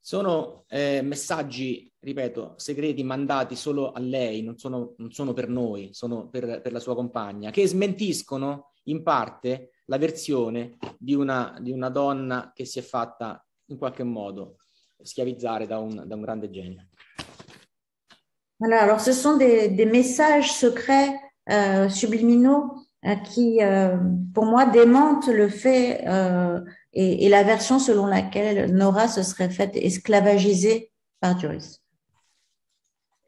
Sono eh, messaggi, ripeto, segreti mandati solo a lei, non sono, non sono per noi, sono per, per la sua compagna, che smentiscono in parte la versione di una, di una donna che si è fatta in qualche modo schiavizzare da un, da un grande genio. Allora, alors ce sono dei, des messages secrets euh, subliminaux euh, qui, euh, pour moi, démentent le fait euh, et, et, la version selon laquelle Nora se serait faite esclavagisée par Joyce.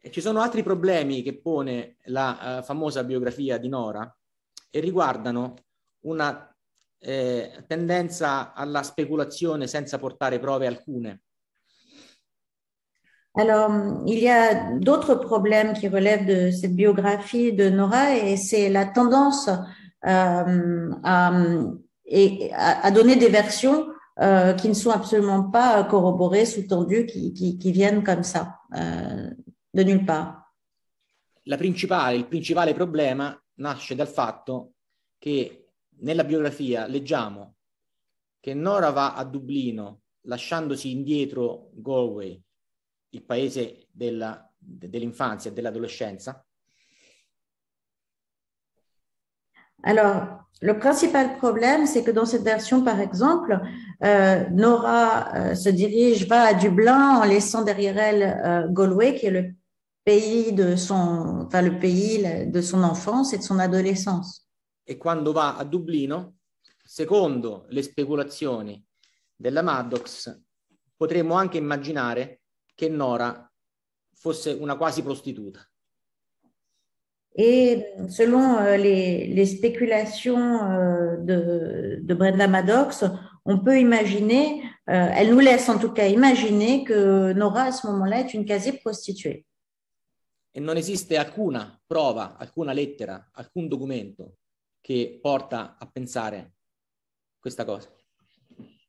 E ci sono altri problemi che pone la uh, famosa biografia di Nora e riguardano una eh, tendenza alla speculazione senza portare prove alcune Alors, il y a d'autres problèmes qui relèvent de cette biographie de Nora et c'est la tendance euh, à, donner des versions euh, qui ne sont absolument pas corroborées, sous-tendues, qui, viennent comme ça, euh, de nulle part. La principale, il principale problema nasce dal fatto che nella biografia leggiamo che Nora va a Dublino lasciandosi indietro Galway il paese della, dell'infanzia e dell'adolescenza? Alors, le principal problème, c'est que dans cette version, par exemple, euh, Nora euh, se dirige, va à Dublin en laissant derrière elle euh, Galway, qui est le pays de son, enfin, le pays de son enfance et de son adolescence. quand e quando va à Dublino, secondo spéculations de della Maddox, potremmo anche imaginer che Nora fosse una quasi prostituta. Et euh, selon euh, les, les spéculations euh, de, de, Brenda Maddox, on peut imaginer, euh, elle nous laisse en tout cas imaginer que Nora à ce moment-là est une quasi-prostituée. E non esiste alcuna prova, alcuna lettera, alcun documento che porta a pensare questa cosa.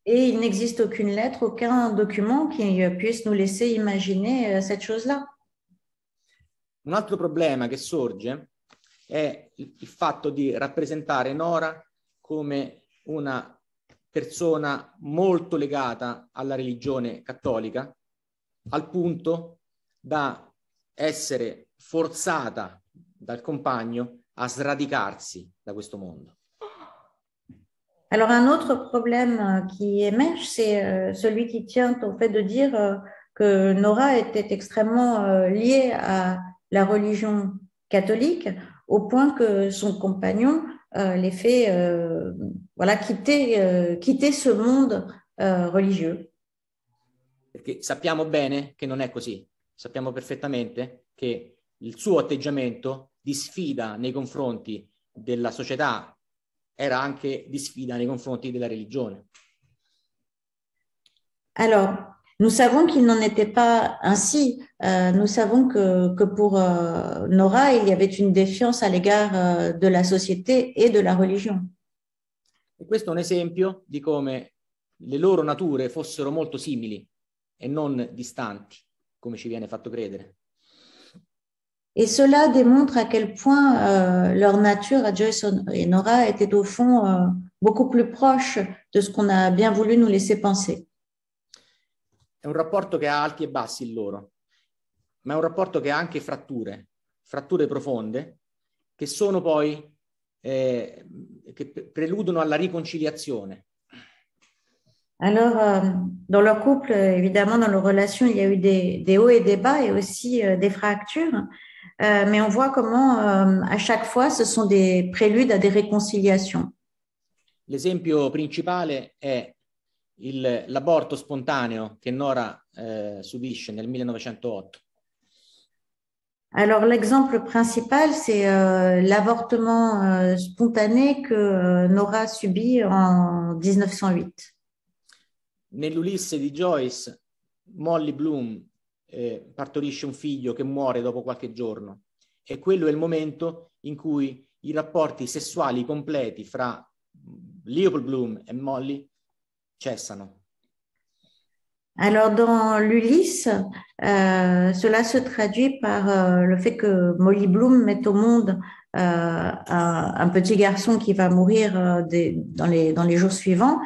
Et il n'existe aucune lettre, aucun document qui euh, puisse nous laisser immaginare euh, cette chose-là. Un altro problema che sorge è il fatto di rappresentare Nora come una persona molto legata alla religione cattolica, al punto da essere forzata dal compagno a sradicarsi da questo mondo. Alors un autre problème euh, qui émerge, c'est euh, celui qui tient au fait de dire euh, que Nora était extrêmement liée à la religion catholique au point que son compagnon les fait voilà, quitter, quitter ce monde religieux sappiamo bene che non è così, sappiamo perfettamente che il suo atteggiamento di sfida nei confronti della società era anche di sfida nei confronti della religione. Allora, Alors, nous savons qu'il n'en était pas ainsi. Euh, nous savons que, que pour euh, Nora, il y avait une défiance à l'égard euh, de la société et de la religion. E questo è un esempio di come le loro nature fossero molto simili e non distanti, come ci viene fatto credere. Et cela démontre à quel point euh, leur nature à Joyce et Nora était au fond euh, beaucoup plus proche de ce qu'on a bien voulu nous laisser penser. C'est un rapport qui a alti et bassi ils loro, mais un rapport qui a anche fratture, fratture profonde, qui sont poi, qui eh, préludent à la réconciliation. Alors, euh, dans leur couple, évidemment, dans leur relation, il y a eu des, hauts et des bas et aussi des fractures. Euh, mais on voit comment euh, à chaque fois ce sont des préludes à des réconciliations. L'esempio principale è il, l'aborto spontaneo che Nora subit eh, subisce nel 1908. Alors l'exemple principal, c'est euh, l'avortement spontané que Nora subit en 1908. Nell'Ulisse di Joyce, Molly Bloom eh, partorisce un figlio che muore dopo qualche giorno e quello è il momento in cui i rapporti sessuali completi fra mm, Leopold Bloom e Molly cessano. Alors dans l'Ulysse, euh, cela se traduit par euh, le fait que Molly Bloom met au monde euh, un, un, petit garçon qui va mourir euh, des, dans, les, dans, les, jours suivants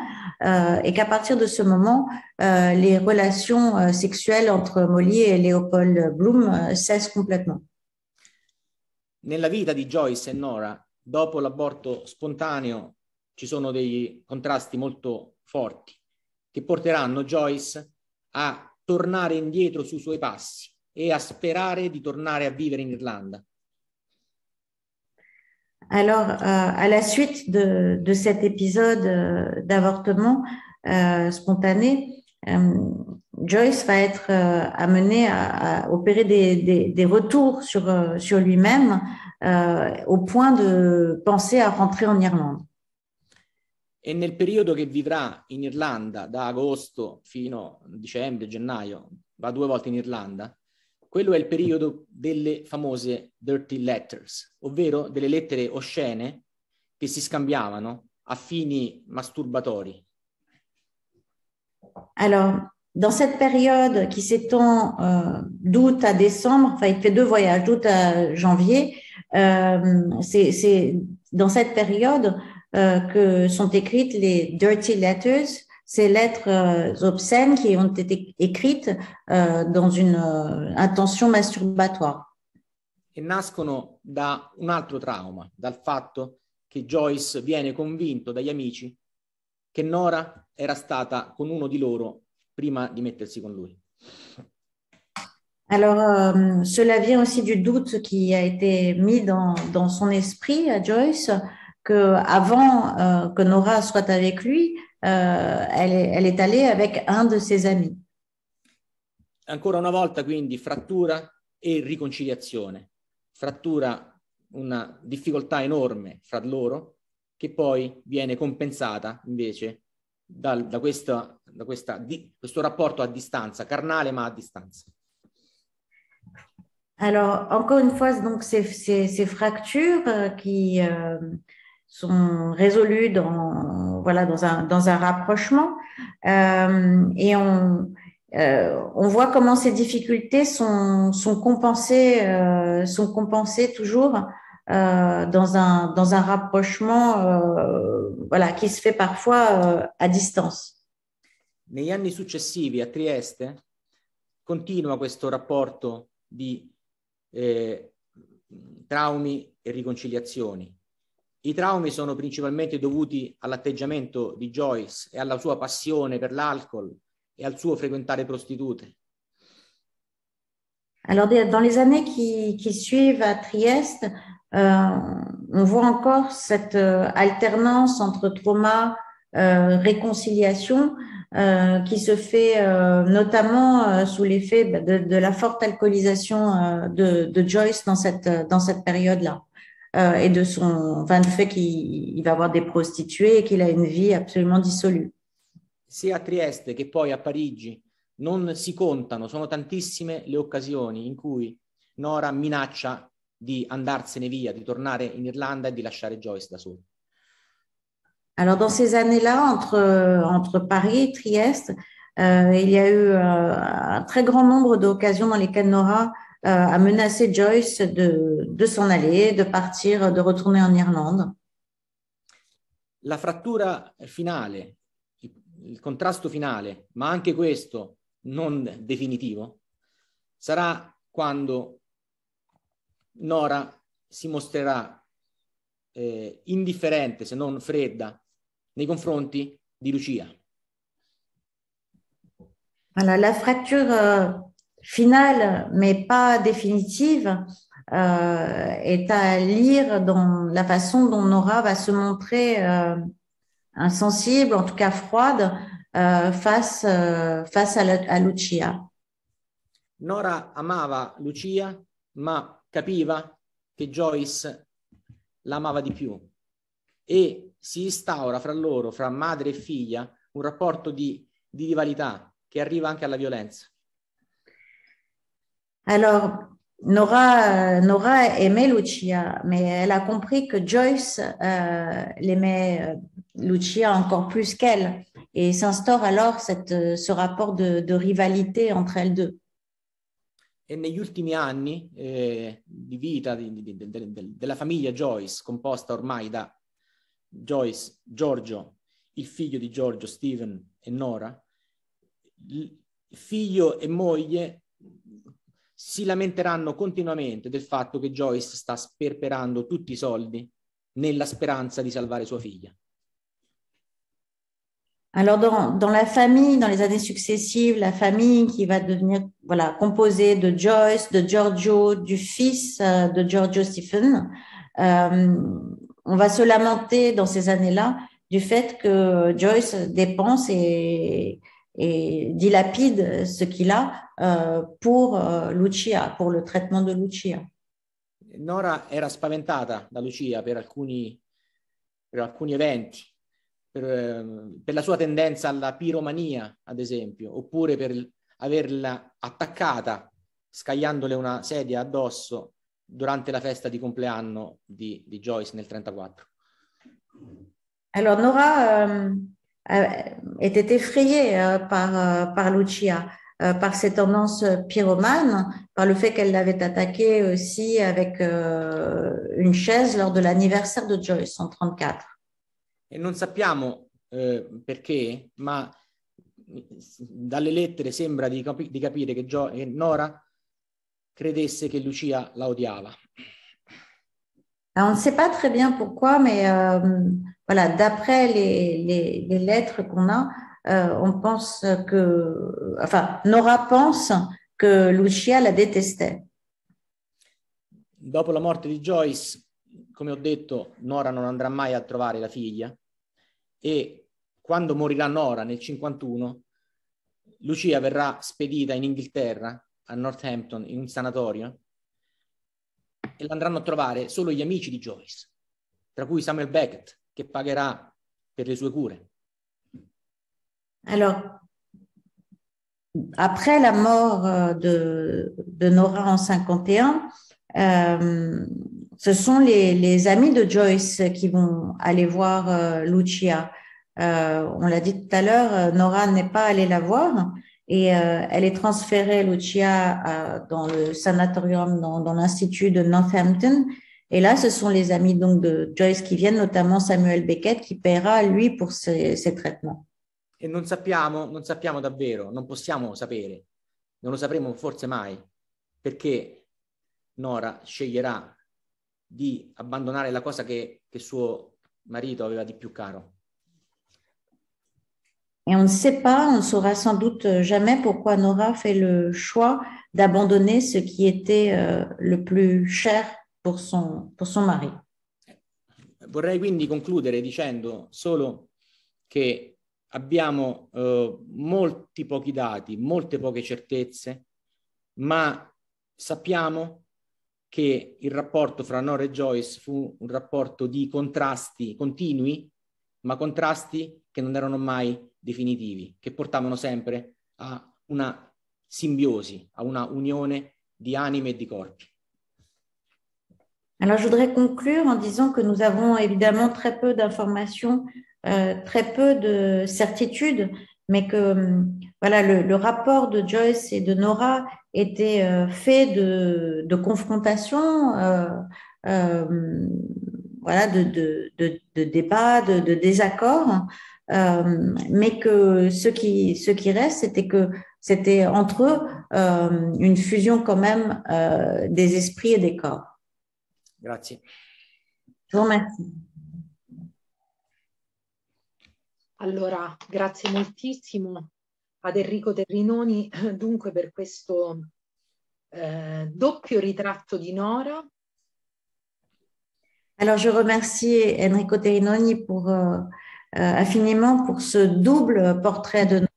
Euh, et qu'à partir de ce moment, euh, les relations euh, sexuelles entre Molly e Leopold Bloom cessent complètement. Nella vita di Joyce e Nora, dopo l'aborto spontaneo, ci sono dei contrasti molto forti che porteranno Joyce a tornare indietro sui suoi passi e a sperare di tornare a vivere in Irlanda. Alors, euh, à la suite de, cet épisode euh, d'avortement euh, spontané, Joyce va être amenée à, opérer des, retours sur, lui-même au point de penser à rentrer en Irlande. Et nel le che vivrà in Irlanda Irlande, agosto fino a dicembre, gennaio, va due volte in Irlanda, quello est le periodo delle famose dirty letters, ovvero delle lettere oscene che si scambiavano à fini masturbatori. Alors, dans cette période qui s'étend euh, d'août à décembre, enfin, il fait deux voyages, d'août à janvier, euh, c'est dans cette période euh, que sont écrites les dirty letters, ces lettres euh, obscènes qui ont été écrites euh, dans une euh, intention masturbatoire. Et nascono da un altro trauma, dal fatto che Joyce viene convinto dagli amici che Nora era stata con uno di loro prima di mettersi con lui. Alors, cela vient aussi du doute qui a été mis dans, son esprit à Joyce que avant que Nora soit avec lui, euh, elle, est, elle, est, allée avec un de ses amis. Ancora una volta quindi frattura e riconciliazione. Frattura, una difficoltà enorme fra loro che poi viene compensata invece dal, da, questa, da questa, di, questo rapporto a distanza, carnale ma a distanza. Alors, encore une fois, donc, ces, ces, ces fractures euh, qui euh, sont résolues dans, voilà, dans un, dans un rapprochement. Euh, et on, euh, on voit comment ces difficultés sont, sont compensées, euh, sont compensées toujours dans un, dans un rapprochement, voilà, qui se fait parfois à distance. Negli anni successivi a Trieste continua questo rapporto di eh, traumi e riconciliazioni. I traumi sono principalmente dovuti all'atteggiamento di Joyce e alla sua passion per l'alcool et al suo frequentare prostitute. Alors, dans les années qui, suivent à Trieste, euh, on voit encore cette euh, alternance entre trauma, euh, réconciliation, euh, qui se fait notamment sous l'effet bah, de, la forte alcoolisation de, de Joyce dans cette, dans cette période-là. Euh, et de son, fait qu'il va avoir des prostituées et qu'il a une vie absolument dissolue. Si à Trieste che poi a Parigi non si contano, sono tantissime le occasioni in cui Nora minaccia di andarsene via, di tornare in Irlanda e di lasciare Joyce da solo. Alors dans ces années-là, entre, entre Paris et Trieste, euh, il y a eu euh, un très grand nombre d'occasions dans lesquelles Nora Euh, a menacé Joyce de, de s'en aller, de partir, de retourner en Irlande. La frattura finale, il contrasto finale, ma anche questo non definitivo, sarà quando Nora si mostrerà eh, indifferente, se non fredda, nei confronti di Lucia. Voilà, la frattura euh, finale mais pas définitive euh, est à lire dans la façon dont Nora va se montrer euh, insensible, en tout cas froide, euh, face, euh, face a, la, a, Lucia. Nora amava Lucia, ma capiva che Joyce l'amava di più e si instaura fra loro, fra madre e figlia, un rapporto di, di rivalità che arriva anche alla violenza. Alors, Nora, Nora aimait Lucia, mais elle a compris que Joyce euh, l'aimait euh, Lucia encore plus qu'elle. Et s'instaure alors cette, euh, ce rapport de, de, rivalité entre elles deux. E negli ultimi anni eh, di vita di, di, de, della famiglia Joyce, composta ormai da Joyce, Giorgio, il figlio di Giorgio, Steven e Nora, figlio e moglie si lamenteranno continuamente del fatto che Joyce sta sperperando tutti i soldi nella speranza di salvare sua figlia. Alors dans, la famille, dans les années successives, la famille qui va devenir voilà composée de Joyce, de Giorgio, du fils euh, de Giorgio Stephen, euh, on va se lamenter dans ces années-là du fait que Joyce dépense et, et dilapide ce qu'il a euh, pour euh, Lucia, pour le traitement de Lucia. Nora era spaventata da Lucia per alcuni, per alcuni eventi, per, ehm, per, la sua tendenza alla piromania, ad esempio, oppure per averla attaccata scagliandole una sedia addosso durante la festa di compleanno di, di Joyce nel 1934. Allora, Nora. Um... Euh, était effrayée euh, par, euh, par Lucia, par ses tendances pyromanes, par le fait qu'elle l'avait attaquée aussi avec une chaise lors de l'anniversaire de Joyce en et E non sappiamo eh, perché, ma dalle lettere sembra di, di capire che, Nora credesse che Lucia la odiava. on ne sait pas très bien pourquoi, mais voilà, d'après les, les, les, lettres qu'on a, euh, on pense que, enfin, Nora pense che Lucia la detestait. Dopo la morte di Joyce, come ho detto, Nora non andrà mai a trovare la figlia e quando morirà Nora nel 51, Lucia verrà spedita in Inghilterra, a Northampton, in un sanatorio e l'andranno a trovare solo gli amici di Joyce, tra cui Samuel Beckett, che pagherà les le Alors, après la mort euh, de, Nora en 51, euh, ce sont les, amis de Joyce qui vont aller voir euh, Lucia. on l'a dit tout à l'heure, Nora n'est pas allée la voir et elle est transférée, Lucia, dans le sanatorium, dans l'institut de Northampton. Et là, ce sont les amis donc de Joyce qui viennent, notamment Samuel Beckett, qui paiera lui pour ses, traitements. Et non sappiamo, non sappiamo davvero, non possiamo sapere, non lo sapremo forse mai, perché Nora sceglierà di abbandonare la cosa che, che suo marito aveva di più caro. Et on ne sait pas, on ne saura sans doute jamais pourquoi Nora fait le choix d'abandonner ce qui était euh, le plus cher pour son, pour son mari. Vorrei quindi concludere dicendo solo che abbiamo eh, molti pochi dati, molte poche certezze, ma sappiamo che il rapporto fra Nora e Joyce fu un rapporto di contrasti continui, ma contrasti che non erano mai definitivi, che portavano sempre a una simbiosi, a una unione di anime e di corpi. Alors, je voudrais conclure en disant que nous avons évidemment très peu d'informations, euh, très peu de certitudes, mais que hum, voilà, le, rapport de Joyce et de Nora était euh, fait de, de confrontations, euh, voilà, de, de, de, débats, de, désaccords, mais que ce qui, ce qui reste, c'était que c'était entre eux une fusion quand même des esprits et des corps. Grazie. Come? Allora, grazie moltissimo ad Enrico Terrinoni (clears throat) dunque per questo euh, doppio ritratto di Nora. Allora, je remercie Enrico Terrinoni pour euh, euh infiniment pour ce double portrait di Nora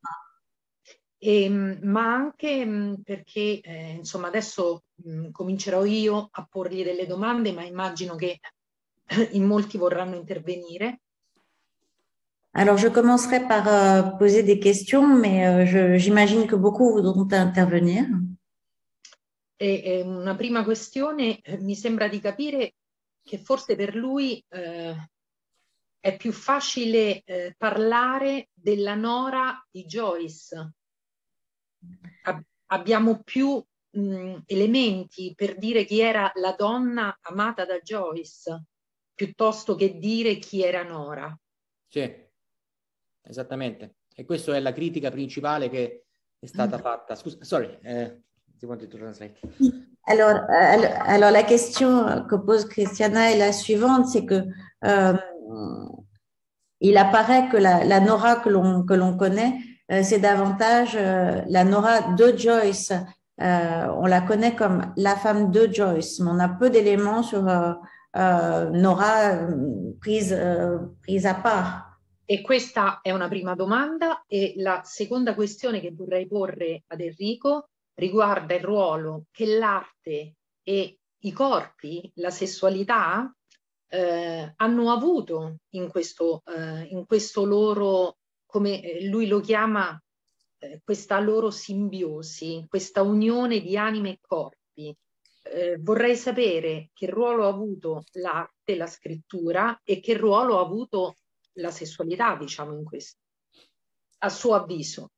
e, ehm, ma anche mh, mhmm, perché eh, insomma adesso mh, mhmm, comincerò io a porgli delle domande, ma immagino che (laughs) in molti vorranno intervenire. Alors, je commencerai par euh, poser des questions, mais euh, j'imagine que beaucoup voudront intervenir. E, eh, una prima questione, eh, mi sembra di capire che forse per lui eh, è più facile eh, parlare della Nora di Joyce abbiamo più mh, mm, elementi per dire chi era la donna amata da Joyce piuttosto che dire chi era Nora. Sì, esattamente. E questa è la critica principale che è stata mm. fatta. Scusa, sorry, eh, Alors, eh, alors, la question que pose Christiana est la suivante, c'est que euh, il apparaît que la, la Nora que l'on connaît Euh, c'est davantage euh, la Nora de Joyce. Euh, on la connaît comme la femme de Joyce, mais on a peu d'éléments sur Nora prise, prise a part. E questa è una prima domanda e la seconda questione che vorrei porre ad Enrico riguarda il ruolo che l'arte e i corpi, la sessualità eh, hanno avuto in questo, eh, in questo loro come eh, lui lo chiama, eh, questa loro simbiosi, questa unione di anime e corpi. Eh, vorrei sapere che ruolo ha avuto l'arte, la scrittura e che ruolo ha avuto la sessualità, diciamo, in questo, a suo avviso.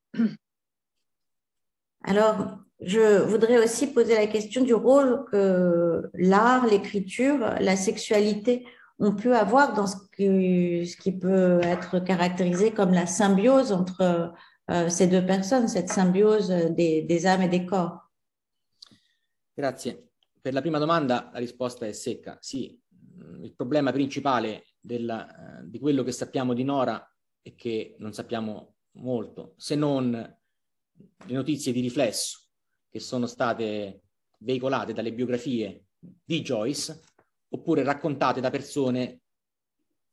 Allora, je voudrais aussi poser la question du rôle che l'art, l'écriture, la sexualité on peut avoir dans ce, que, ce qui peut être caractérisé comme la symbiose entre euh, ces deux personnes, cette symbiose des, des âmes e dei corps. Grazie. Per la prima domanda la risposta è secca. Sì, il problema principale della, eh, di quello che sappiamo di Nora è che non sappiamo molto, se non le notizie di riflesso che sono state veicolate dalle biografie di Joyce oppure raccontate des personnes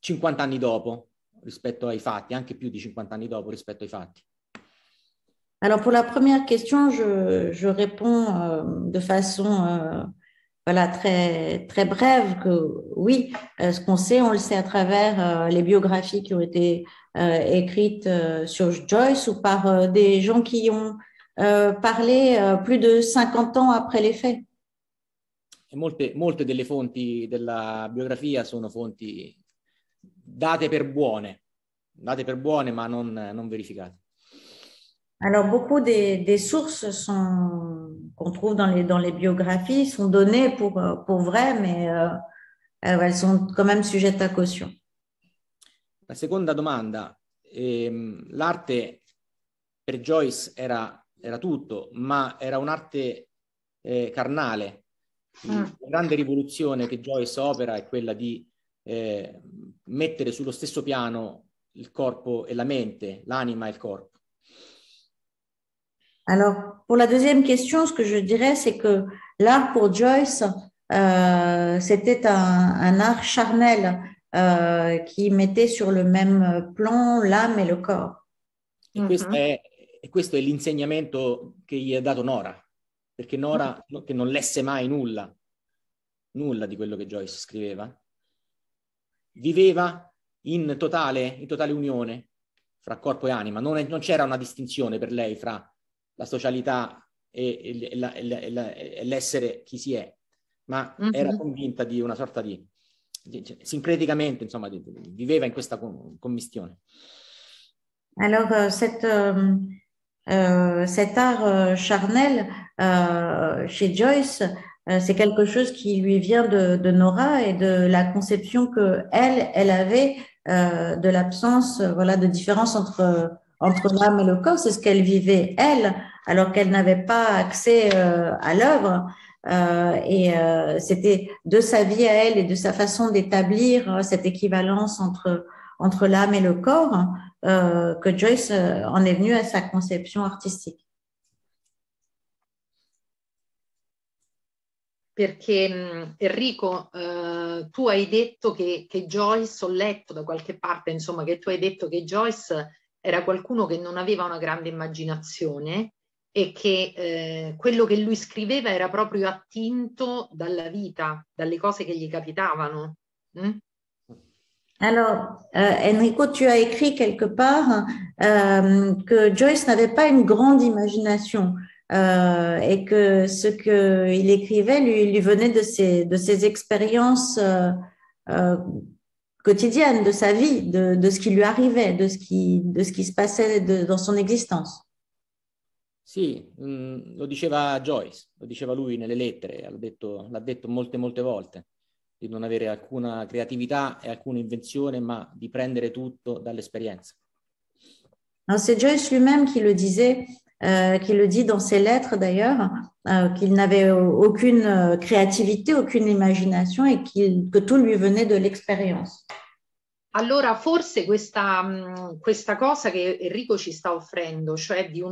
50 ans dopo rispetto ai fatti, anche plus de 50 anni dopo rispetto ai fatti. Alors pour la première question, je, réponds euh, de façon euh, voilà très très brève que oui, euh, ce qu'on sait, on le sait à travers les biographies qui ont été écrites sur Joyce ou par des gens qui ont parlé plus de 50 ans après les faits. molte, molte delle fonti della biografia sono fonti date per buone, date per buone ma non, non verificate. Alors, beaucoup des, des sources qu'on trouve dans les, dans les biographies sont données pour, pour vraies, mais euh, elles sont quand même sujettes à caution. La seconda domanda, ehm, l'arte per Joyce era, era tutto, ma era un'arte eh, carnale, Mm. La grande rivoluzione che Joyce opera è quella di eh, mettere sullo stesso piano il corpo e la mente, l'anima e il corpo. Alors, pour la deuxième question, ce que je dirais, c'est que l'art pour Joyce, euh, c'était un, un, art charnel euh, qui mettait sur le même plan l'âme et le corps. Et, mm -hmm. questo, mm-hmm. è, e questo è l'insegnamento che gli ha dato Nora perché Nora, che non lesse mai nulla, nulla di quello che Joyce scriveva, viveva in totale, in totale unione fra corpo e anima, non, è, non, c'era una distinzione per lei fra la socialità e, e, la, e, la, la, e l'essere chi si è, ma mm-hmm. era convinta di una sorta di, di cioè, sincreticamente, insomma, di, di, viveva in questa commistione. Allora, cette, euh... Mm, Euh, cet art euh, charnel euh, chez Joyce, c'est quelque chose qui lui vient de, Nora et de la conception que elle, elle avait de l'absence, voilà, de différence entre entre l'âme et le corps. C'est ce qu'elle vivait elle, alors qu'elle n'avait pas accès à l'œuvre. et c'était de sa vie à elle et de sa façon d'établir cette équivalence entre entre l'âme et le corps euh, que Joyce euh, en est venue à sa conception artistique. Perché mm, Enrico, eh, tu hai detto che, che, Joyce, ho letto da qualche parte, insomma, che tu hai detto che Joyce era qualcuno che non aveva una grande immaginazione e che eh, quello che lui scriveva era proprio attinto dalla vita, dalle cose che gli capitavano. Mm? Alors, euh, Enrico, tu as écrit quelque part euh, que Joyce n'avait pas une grande imagination euh, et que ce qu'il écrivait lui, venait de ses, de ses expériences quotidiennes, de sa vie, de, ce qui lui arrivait, de ce qui, de ce qui se passait dans son existence. Sì, mm, lo diceva Joyce, lo diceva lui nelle lettere, l'ha detto, l'ha detto molte, molte volte di non aucune créativité et aucune alcuna invenzione, ma di prendere tutto dall'esperienza. Hein, c'est Joyce lui-même qui le disait, euh, qui le dit dans ses lettres d'ailleurs, euh, qu'il n'avait aucune euh, créativité, aucune imagination et que tout lui venait de l'expérience. Allora forse questa, mm, questa, cosa che Enrico ci sta offrendo, cioè di, eh,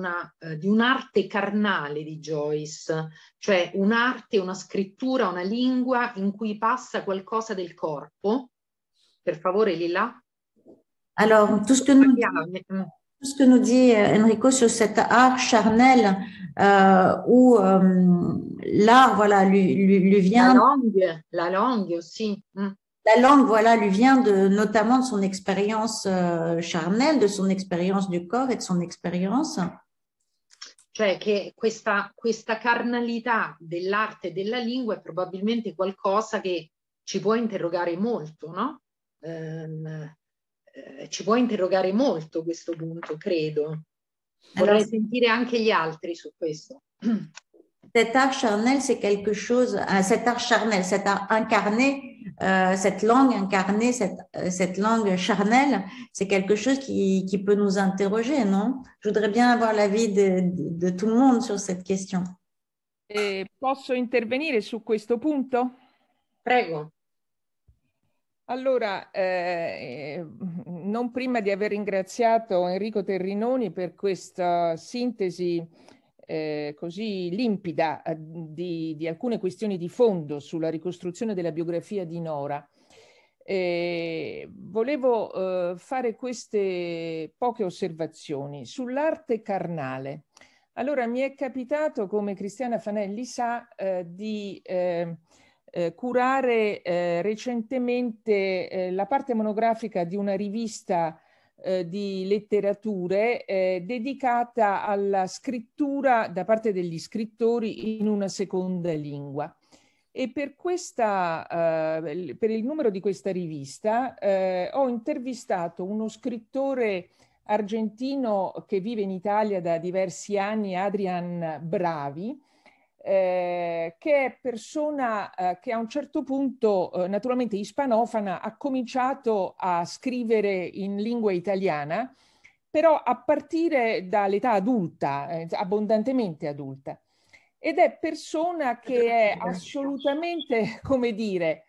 un'arte un carnale di Joyce, cioè un'arte, una scrittura, una lingua in cui passa qualcosa del corpo. Per favore, Lila. Alors, tout ce que nous, tout ce que nous dit euh, Enrico sur cette art charnel euh, où euh, l'art voilà, lui, lui, lui, vient... La langue, la langue aussi. Mm la langue, voilà, lui vient de, notamment de son expérience euh, charnelle, de son expérience du corps e de son expérience. Cioè che questa, questa carnalità dell'arte e della lingua è probabilmente qualcosa che ci può interrogare molto, no? Um, eh, ci può interrogare molto questo punto, credo. Vorrei allora, sentire anche gli altri su questo. (clears throat) cet art charnel, c'est quelque chose, euh, cet art charnel, cet incarné, euh, cette langue incarnée, euh, cette, langue charnelle, c'est quelque chose qui, peut nous interroger, non Je voudrais bien avoir l'avis de, tout le monde sur cette question. Et eh, posso intervenir su questo punto? Prego. Allora, eh, non prima di aver ringraziato Enrico Terrinoni per questa sintesi eh, così limpida eh, di, di, alcune questioni di fondo sulla ricostruzione della biografia di Nora. Eh, volevo eh, fare queste poche osservazioni sull'arte carnale. Allora, mi è capitato, come Cristiana Fanelli sa, eh, di eh, curare recentemente la parte monografica di una rivista eh, di letterature eh, dedicata alla scrittura da parte degli scrittori in una seconda lingua. E per, questa, eh, per il numero di questa rivista eh, ho intervistato uno scrittore argentino che vive in Italia da diversi anni, Adrian Bravi, eh, che è persona eh, che a un certo punto, eh, naturalmente ispanofana, ha cominciato a scrivere in lingua italiana, però a partire dall'età adulta, eh, abbondantemente adulta. Ed è persona che è assolutamente, (laughs) come dire,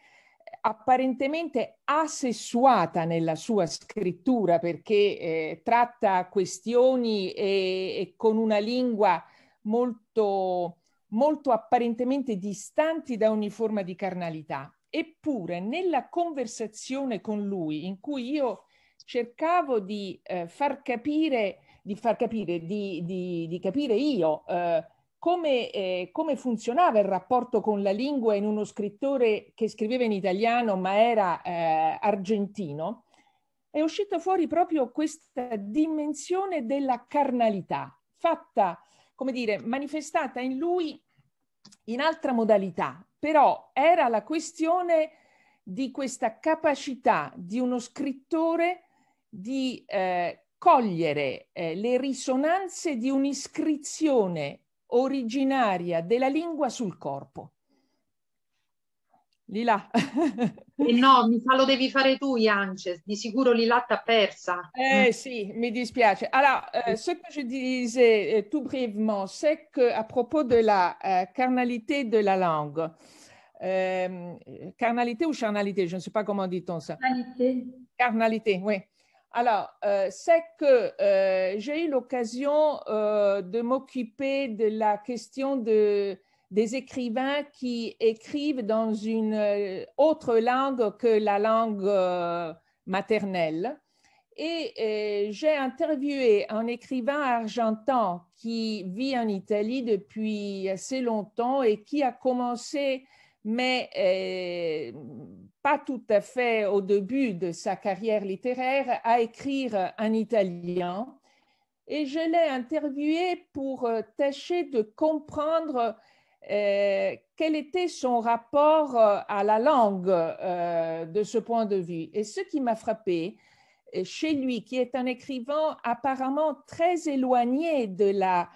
apparentemente asessuata nella sua scrittura perché eh, tratta questioni e, e, con una lingua molto molto apparentemente distanti da ogni forma di carnalità. Eppure nella conversazione con lui, in cui io cercavo di eh, far capire, di far capire, di, di, di capire io eh, come, eh, come, funzionava il rapporto con la lingua in uno scrittore che scriveva in italiano ma era eh, argentino, è uscita fuori proprio questa dimensione della carnalità, fatta come dire, manifestata in lui in altra modalità, però era la questione di questa capacità di uno scrittore di eh, cogliere eh, le risonanze di un'iscrizione originaria della lingua sul corpo. Lila. eh no, (laughs) mi lo devi fare tu, Yances. Di sicuro Lila t'ha persa. Eh sì, mi dispiace. Alors, eh, ce que je disais eh, tout brièvement, c'est que à propos de la euh, carnalité de la langue, euh, carnalité ou charnalité, je ne sais pas comment dit-on ça. Carnalité. Carnalité, oui. Alors, euh, c'est que j'ai eu l'occasion de m'occuper de la question de des écrivains qui écrivent dans une euh, autre langue que la langue euh, maternelle. Et, euh, j'ai interviewé un écrivain argentin qui vit en Italie depuis assez longtemps et qui a commencé, mais pas tout à fait au début de sa carrière littéraire, à écrire en italien. Et je l'ai interviewé pour tâcher de comprendre euh, quel était son rapport euh, à la langue euh, de ce point de vue Et ce qui m'a frappé chez lui, qui est un écrivain apparemment très éloigné de la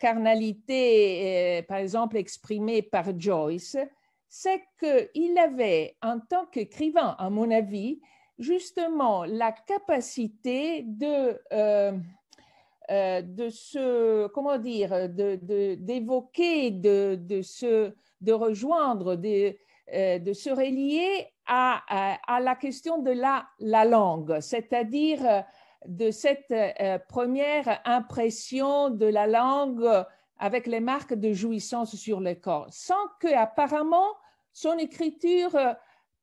carnalité, par exemple, exprimée par Joyce, c'est qu'il avait, en tant qu'écrivain, à mon avis, justement la capacité de euh, de se, comment dire, d'évoquer, de, de, de, de, se, de rejoindre, de, euh, de se relier à, à, la question de la, la langue, c'est-à-dire euh, de cette première impression de la langue avec les marques de jouissance sur le corps, sans que apparemment son écriture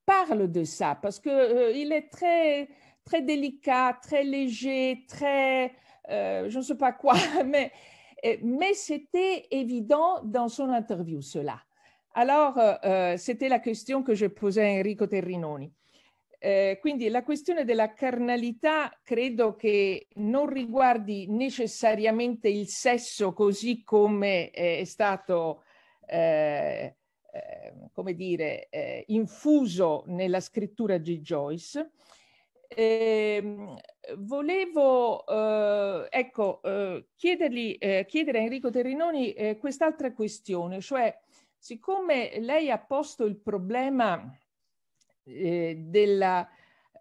parle de ça, parce qu'il est très très délicat, très léger, très euh, je ne sais pas quoi, (laughs) mais, euh, mais c'était évident dans son interview, cela. Alors, euh, euh c'était la question che je posais a Enrico Terrinoni. Eh, quindi la questione della carnalità credo che non riguardi necessariamente il sesso così come eh, è stato, eh, eh, come dire, eh, infuso nella scrittura di Joyce, eh, volevo eh, ecco, eh, chiedergli, eh, chiedere a Enrico Terrinoni eh, quest'altra questione, cioè siccome lei ha posto il problema eh, della,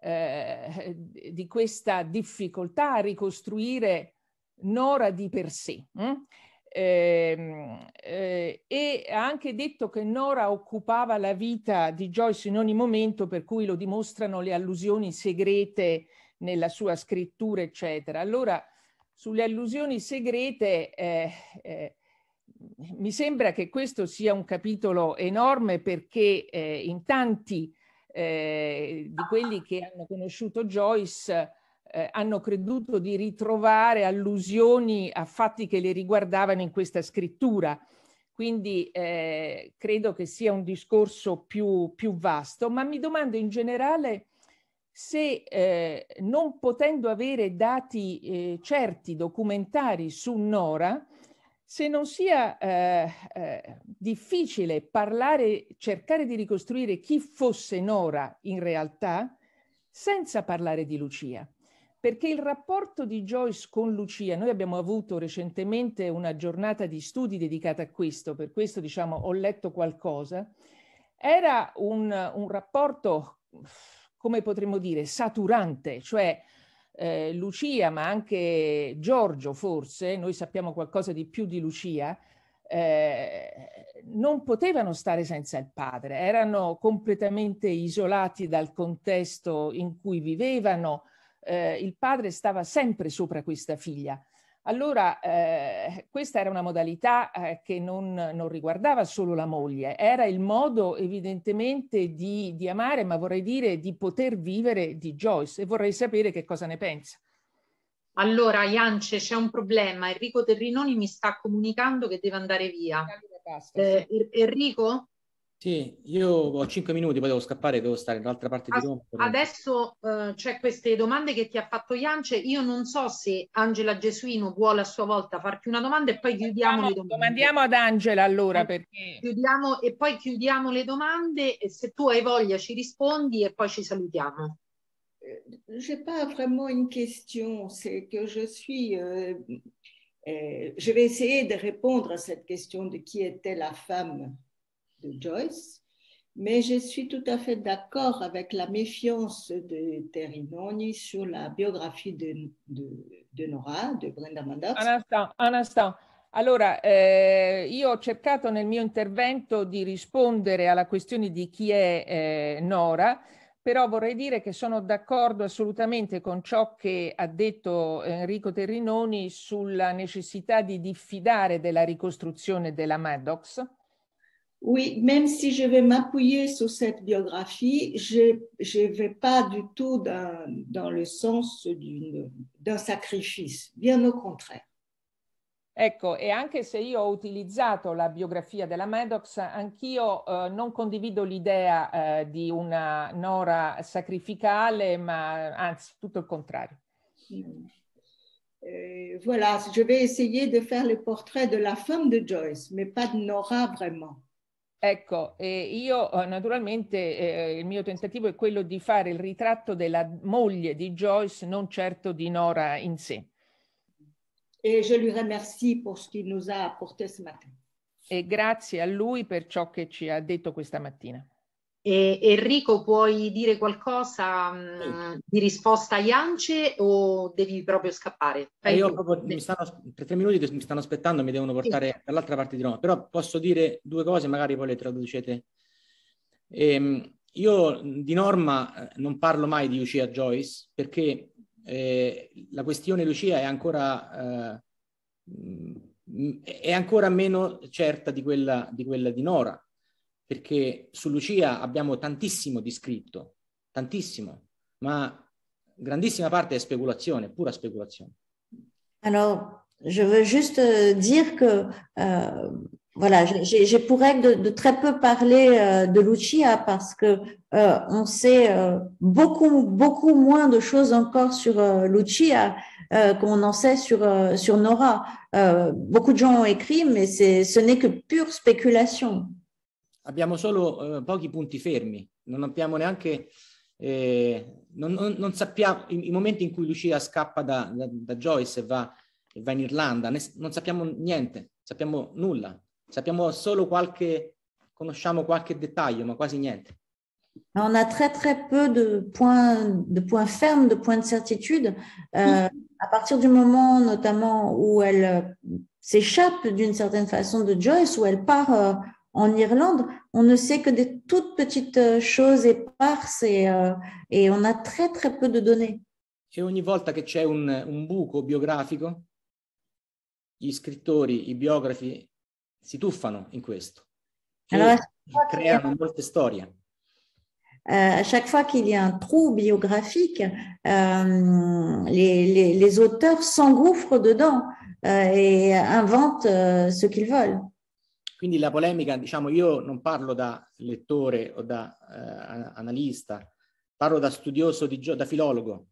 di questa difficoltà a ricostruire Nora di per sé, mh? Hm? Eh, eh, e ha anche detto che Nora occupava la vita di Joyce in ogni momento, per cui lo dimostrano le allusioni segrete nella sua scrittura, eccetera. Allora, sulle allusioni segrete, eh, eh mi sembra che questo sia un capitolo enorme perché eh, in tanti eh, di quelli che hanno conosciuto Joyce eh, hanno creduto di ritrovare allusioni a fatti che le riguardavano in questa scrittura. Quindi eh, credo che sia un discorso più, più, vasto, ma mi domando in generale se eh, non potendo avere dati eh, certi, documentari su Nora, se non sia eh, eh, difficile parlare, cercare di ricostruire chi fosse Nora in realtà senza parlare di Lucia perché il rapporto di Joyce con Lucia, noi abbiamo avuto recentemente una giornata di studi dedicata a questo, per questo diciamo ho letto qualcosa, era un, un rapporto, come potremmo dire, saturante, cioè eh, Lucia, ma anche Giorgio forse, noi sappiamo qualcosa di più di Lucia, eh, non potevano stare senza il padre, erano completamente isolati dal contesto in cui vivevano, eh, il padre stava sempre sopra questa figlia. Allora, eh, questa era una modalità eh, che non, non, riguardava solo la moglie, era il modo evidentemente di, di, amare, ma vorrei dire di poter vivere di Joyce e vorrei sapere che cosa ne pensa. Allora, Iance, c'è un problema. Enrico Terrinoni mi sta comunicando che deve andare via. Casca, eh, er-, Enrico? Sì, io ho cinque minuti, poi devo scappare, devo stare dall'altra parte di Roma. Adesso eh, c'è queste domande che ti ha fatto Iance. Io non so se Angela Gesuino vuole a sua volta farti una domanda e poi chiudiamo Andiamo, le domande. Domandiamo ad Angela allora eh, perché... Chiudiamo, e poi chiudiamo le domande e se tu hai voglia ci rispondi e poi ci salutiamo. Eh, je n'ai pas vraiment une question, c'est que je suis... Euh, euh, je vais essayer de répondre à cette question de qui était la femme de Joyce, mais je suis tout à fait d'accord avec la méfiance de Terrinoni sur la biographie de, de, de Nora, de Brenda Mandas. Un instant, un instant. Allora, eh, io ho cercato nel mio intervento di rispondere alla questione di chi è eh, Nora, però vorrei dire che sono d'accordo assolutamente con ciò che ha detto Enrico Terrinoni sulla necessità di diffidare della ricostruzione della Maddox Oui, même si je vais m'appuyer sur cette biographie, je ne vais pas du tout dans, le sens d'un sacrifice, bien au contraire. Ecco, e anche se io ho utilizzato la biografia della Maddox, anch'io eh, non condivido l'idea eh, di una Nora sacrificale, ma anzi tutto il contrario. Mm. Eh, voilà, je vais essayer de faire le portrait de la femme de Joyce, mais pas de Nora vraiment. Ecco, eh, io eh, naturalmente eh, il mio tentativo è quello di fare il ritratto della moglie di Joyce, non certo di Nora in sé. E je lui remercie pour ce qu'il nous a apporté ce matin. E grazie a lui per ciò che ci ha detto questa mattina. E, Enrico, puoi dire qualcosa mh, mm, di risposta a Iance o devi proprio scappare? Eh io proprio mi stanno, per tre minuti mi stanno aspettando, mi devono portare sì. dall'altra parte di Roma, però posso dire due cose, magari poi le traducete. Ehm, io mm, di norma eh, non parlo mai di Lucia Joyce perché eh, la questione Lucia è ancora, eh, mm, è ancora meno certa di quella, di quella di Nora Parce que su Lucia abbiamo tantissimo di scritto, tantissimo, ma grandissima partie è spéculation, pure spéculation. Alors, je veux juste euh, dire que, euh, voilà, j'ai pour règle de, très peu parler euh, de Lucia parce que on sait beaucoup, beaucoup moins de choses encore sur Lucia qu'on en sait sur, sur Nora. beaucoup de gens ont écrit, mais ce n'est que pure spéculation. abbiamo solo eh, pochi punti fermi, non abbiamo neanche, eh, non, non, non, sappiamo, i, i, momenti in cui Lucia scappa da, da, da Joyce e va, e va in Irlanda, ne, non sappiamo niente, sappiamo nulla, sappiamo solo qualche, conosciamo qualche dettaglio, ma quasi niente. On a très très peu de points, de points fermes, de points de certitude. Euh, mm. à partir du moment notamment où elle euh, s'échappe d'une certaine façon de Joyce, où elle part euh, en Irlande, on ne sait que des toutes petites euh, choses éparses euh, et, on a très très peu de données. Et ogni volta che c'est un, un buco biografico, gli scrittori, i biografi si tuffano in questo. Alors, creano à eh, chaque fois qu'il y a un trou biographique, ehm, les, les, auteurs s'engouffrent dedans euh, et inventent ce qu'ils veulent. Quindi la polemica, diciamo, io non parlo da lettore o da eh, analista, parlo da studioso, di da filologo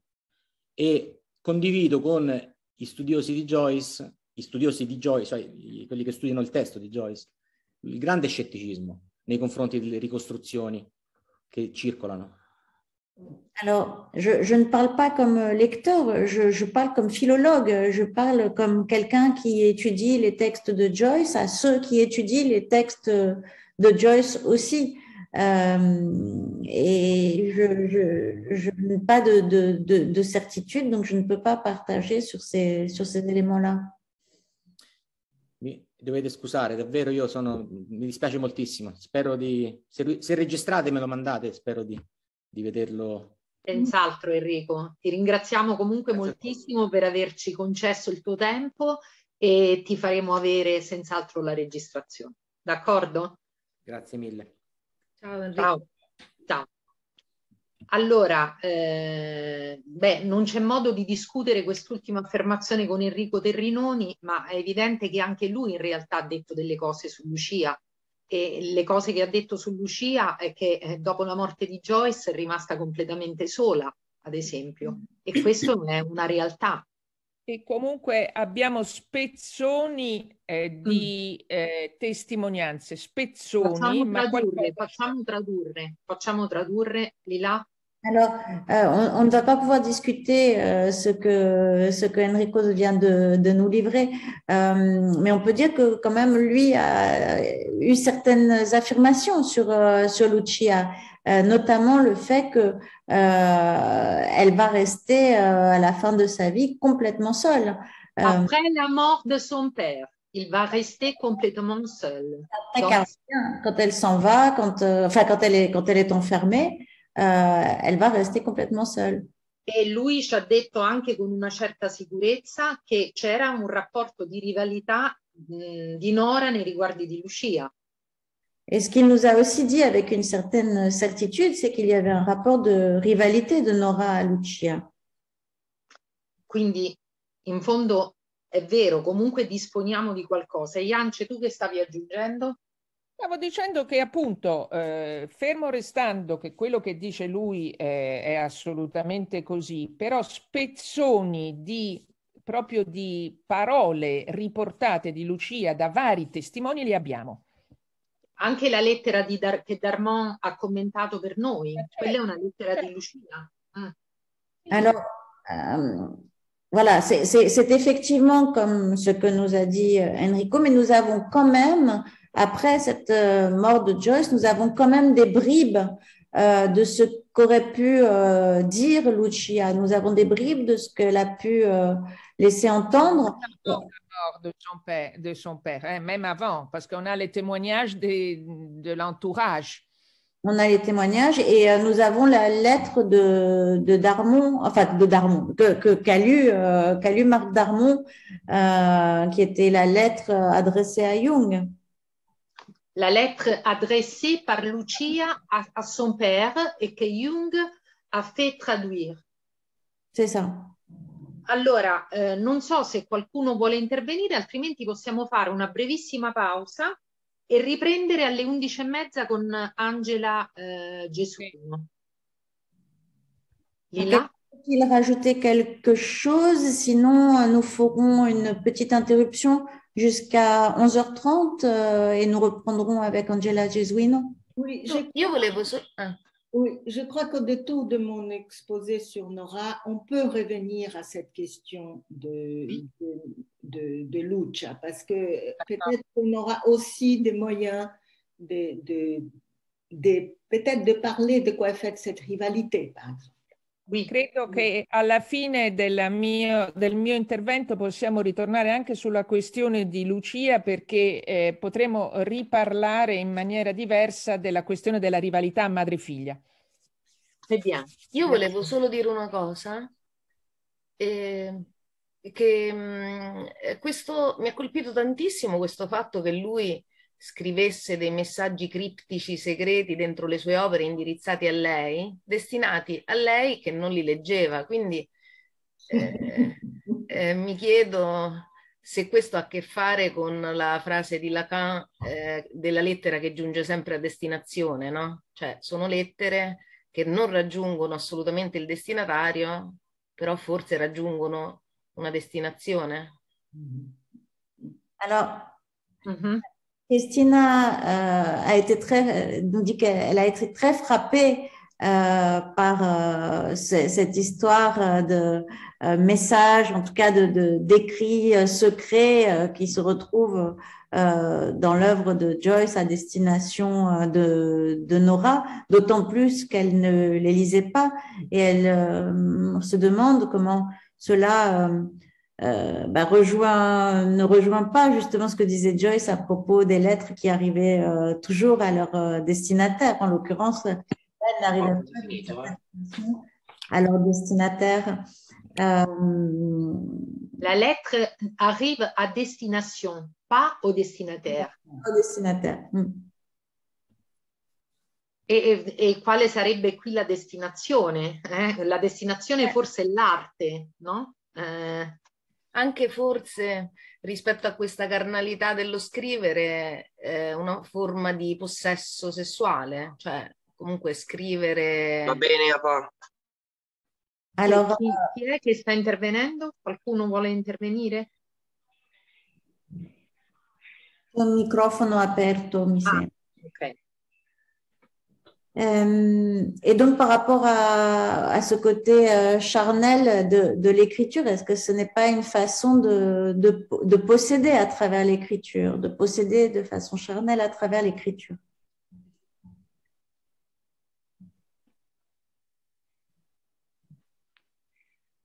e condivido con gli studiosi di Joyce, gli studiosi di Joyce, cioè quelli che studiano il testo di Joyce, il grande scetticismo nei confronti delle ricostruzioni che circolano. Alors, je, ne parle pas comme euh, lecteur, je, parle comme philologue, je parle comme quelqu'un qui étudie les textes de Joyce, à ceux qui étudient les textes euh, de Joyce aussi. Euh, et je, n'ai pas de, certitude, donc je ne peux pas partager sur ces, sur ces éléments-là. dovete scusare, davvero io sono, mi dispiace moltissimo, spero di, se, se registrate me lo mandate, spero di... di vederlo. Senz'altro Enrico, ti ringraziamo comunque Grazie moltissimo per averci concesso il tuo tempo e ti faremo avere senz'altro la registrazione. D'accordo? Grazie mille. Ciao Enrico. Ciao. Ciao. Allora, eh, beh, non c'è modo di discutere quest'ultima affermazione con Enrico Terrinoni, ma è evidente che anche lui in realtà ha detto delle cose su Lucia, e le cose che ha detto su Lucia è che eh, dopo la morte di Joyce è rimasta completamente sola, ad esempio, e questo non è una realtà. E comunque abbiamo spezzoni eh, mm. di eh, testimonianze, spezzoni. Facciamo tradurre, qualcosa... facciamo tradurre, facciamo tradurre, Lila, Alors, euh, on, ne va pas pouvoir discuter euh, ce que ce que Enrico vient de, nous livrer, euh, mais on peut dire que quand même lui a eu certaines affirmations sur sur Lucia, notamment le fait que elle va rester à la fin de sa vie complètement seule. Après la mort de son père il va rester complètement seul. Quand elle s'en va, quand, enfin, quand, elle est, quand elle est enfermée, Eh, elle va rester complètement seule. E lui ci ha detto anche con una certa sicurezza che c'era un rapporto di rivalità di Nora nei riguardi di Lucia. E ce qu'il nous a aussi dit avec une certaine certitude, c'est qu'il y avait un rapport de rivalité de Nora a Lucia. Quindi, in fondo, è vero, comunque disponiamo di qualcosa. Ian, c'è tu che stavi aggiungendo? Stavo dicendo che appunto, eh, fermo restando che quello che dice lui è, eh, è assolutamente così, però spezzoni di proprio di parole riportate di Lucia da vari testimoni li abbiamo. Anche la lettera Dar- che Darmon ha commentato per noi, eh, certo. quella è una lettera certo. di Lucia. Mm. Ah. Alors, euh, voilà, c'est, c'est, c'est effectivement comme ce que nous a dit Enrico, mais nous avons quand même Après cette euh, mort de Joyce, nous avons quand même des bribes euh, de ce qu'aurait pu euh, dire Lucia. Nous avons des bribes de ce qu'elle a pu laisser entendre. la mort de son père, hein, même avant, parce qu'on a les témoignages de l'entourage. On a les témoignages et nous avons la lettre de, de Darmon, enfin de Darmon, que, que qu'a lu, Marc Darmon, qui était la lettre adressée à Jung. la lettre adressée par Lucia à, à son père et que Jung ha fait traduire. C'est ça. Allora, eh, non so se qualcuno vuole intervenire, altrimenti possiamo fare una brevissima pausa e riprendere alle e mezza con Angela eh, Gesuino. Lila? Il rajouter quelque chose, sinon nous ferons une petite interruption jusqu'à 11h30 euh, et nous reprendrons avec Angela Gesuino. Oui, je ah. Oui, je crois qu'au détour de mon exposé sur Nora, on peut revenir à cette question de, de, Lucha, parce que peut-être qu'on aura aussi des moyens de, de, peut-être de parler de quoi est faite cette rivalité, par exemple. Oui. Credo che alla fine mio, del mio intervento possiamo ritornare anche sulla questione di Lucia perché eh, potremo riparlare in maniera diversa della questione della rivalità madre-figlia. Vediamo. Io volevo solo dire una cosa, ehm, mm, eh, che mh, questo, mi ha colpito tantissimo questo fatto che lui scrivesse dei messaggi criptici segreti dentro le sue opere indirizzati a lei, destinati a lei che non li leggeva. Quindi eh, (laughs) eh, mi chiedo se questo ha a che fare con la frase di Lacan eh, della lettera che giunge sempre a destinazione, no? Cioè sono lettere che non raggiungono assolutamente il destinatario, però forse raggiungono una destinazione. Mm-hmm. Allora, mm-hmm. Christina euh, a été très, nous dit qu'elle a été très frappée euh, par euh, cette histoire de messages, en tout cas de d'écrits secrets qui se retrouvent dans l'œuvre de Joyce à destination de, de Nora, d'autant plus qu'elle ne les lisait pas et elle se demande comment cela euh, bah, rejoint, ne rejoint pas justement ce que disait Joyce à propos des lettres qui arrivaient euh, toujours à leur euh, destinataire. En l'occurrence, elles n'arrivaient ah, pas à leur destinataire. La lettre arrive à destination, pas au destinataire. Au destinataire. Mm. E, sarebbe qui la destination? Eh? La destination eh. forse è l'arte, non Eh, anche forse rispetto a questa carnalità dello scrivere eh, una forma di possesso sessuale, cioè comunque scrivere... Va bene, papà. Allora, chi, chi è che sta intervenendo? Qualcuno vuole intervenire? Un microfono aperto, mi ah, sembra. Ok. Euh, et donc par rapport à, ce côté euh, charnel de, l'écriture, est-ce que ce n'est pas une façon de, posséder à travers l'écriture, de posséder de façon charnelle à travers l'écriture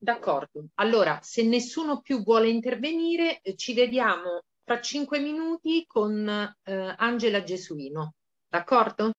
D'accord. Allora, se nessuno più vuole intervenire, ci vediamo fra cinque minuti con eh, Angela Gesuino. D'accord?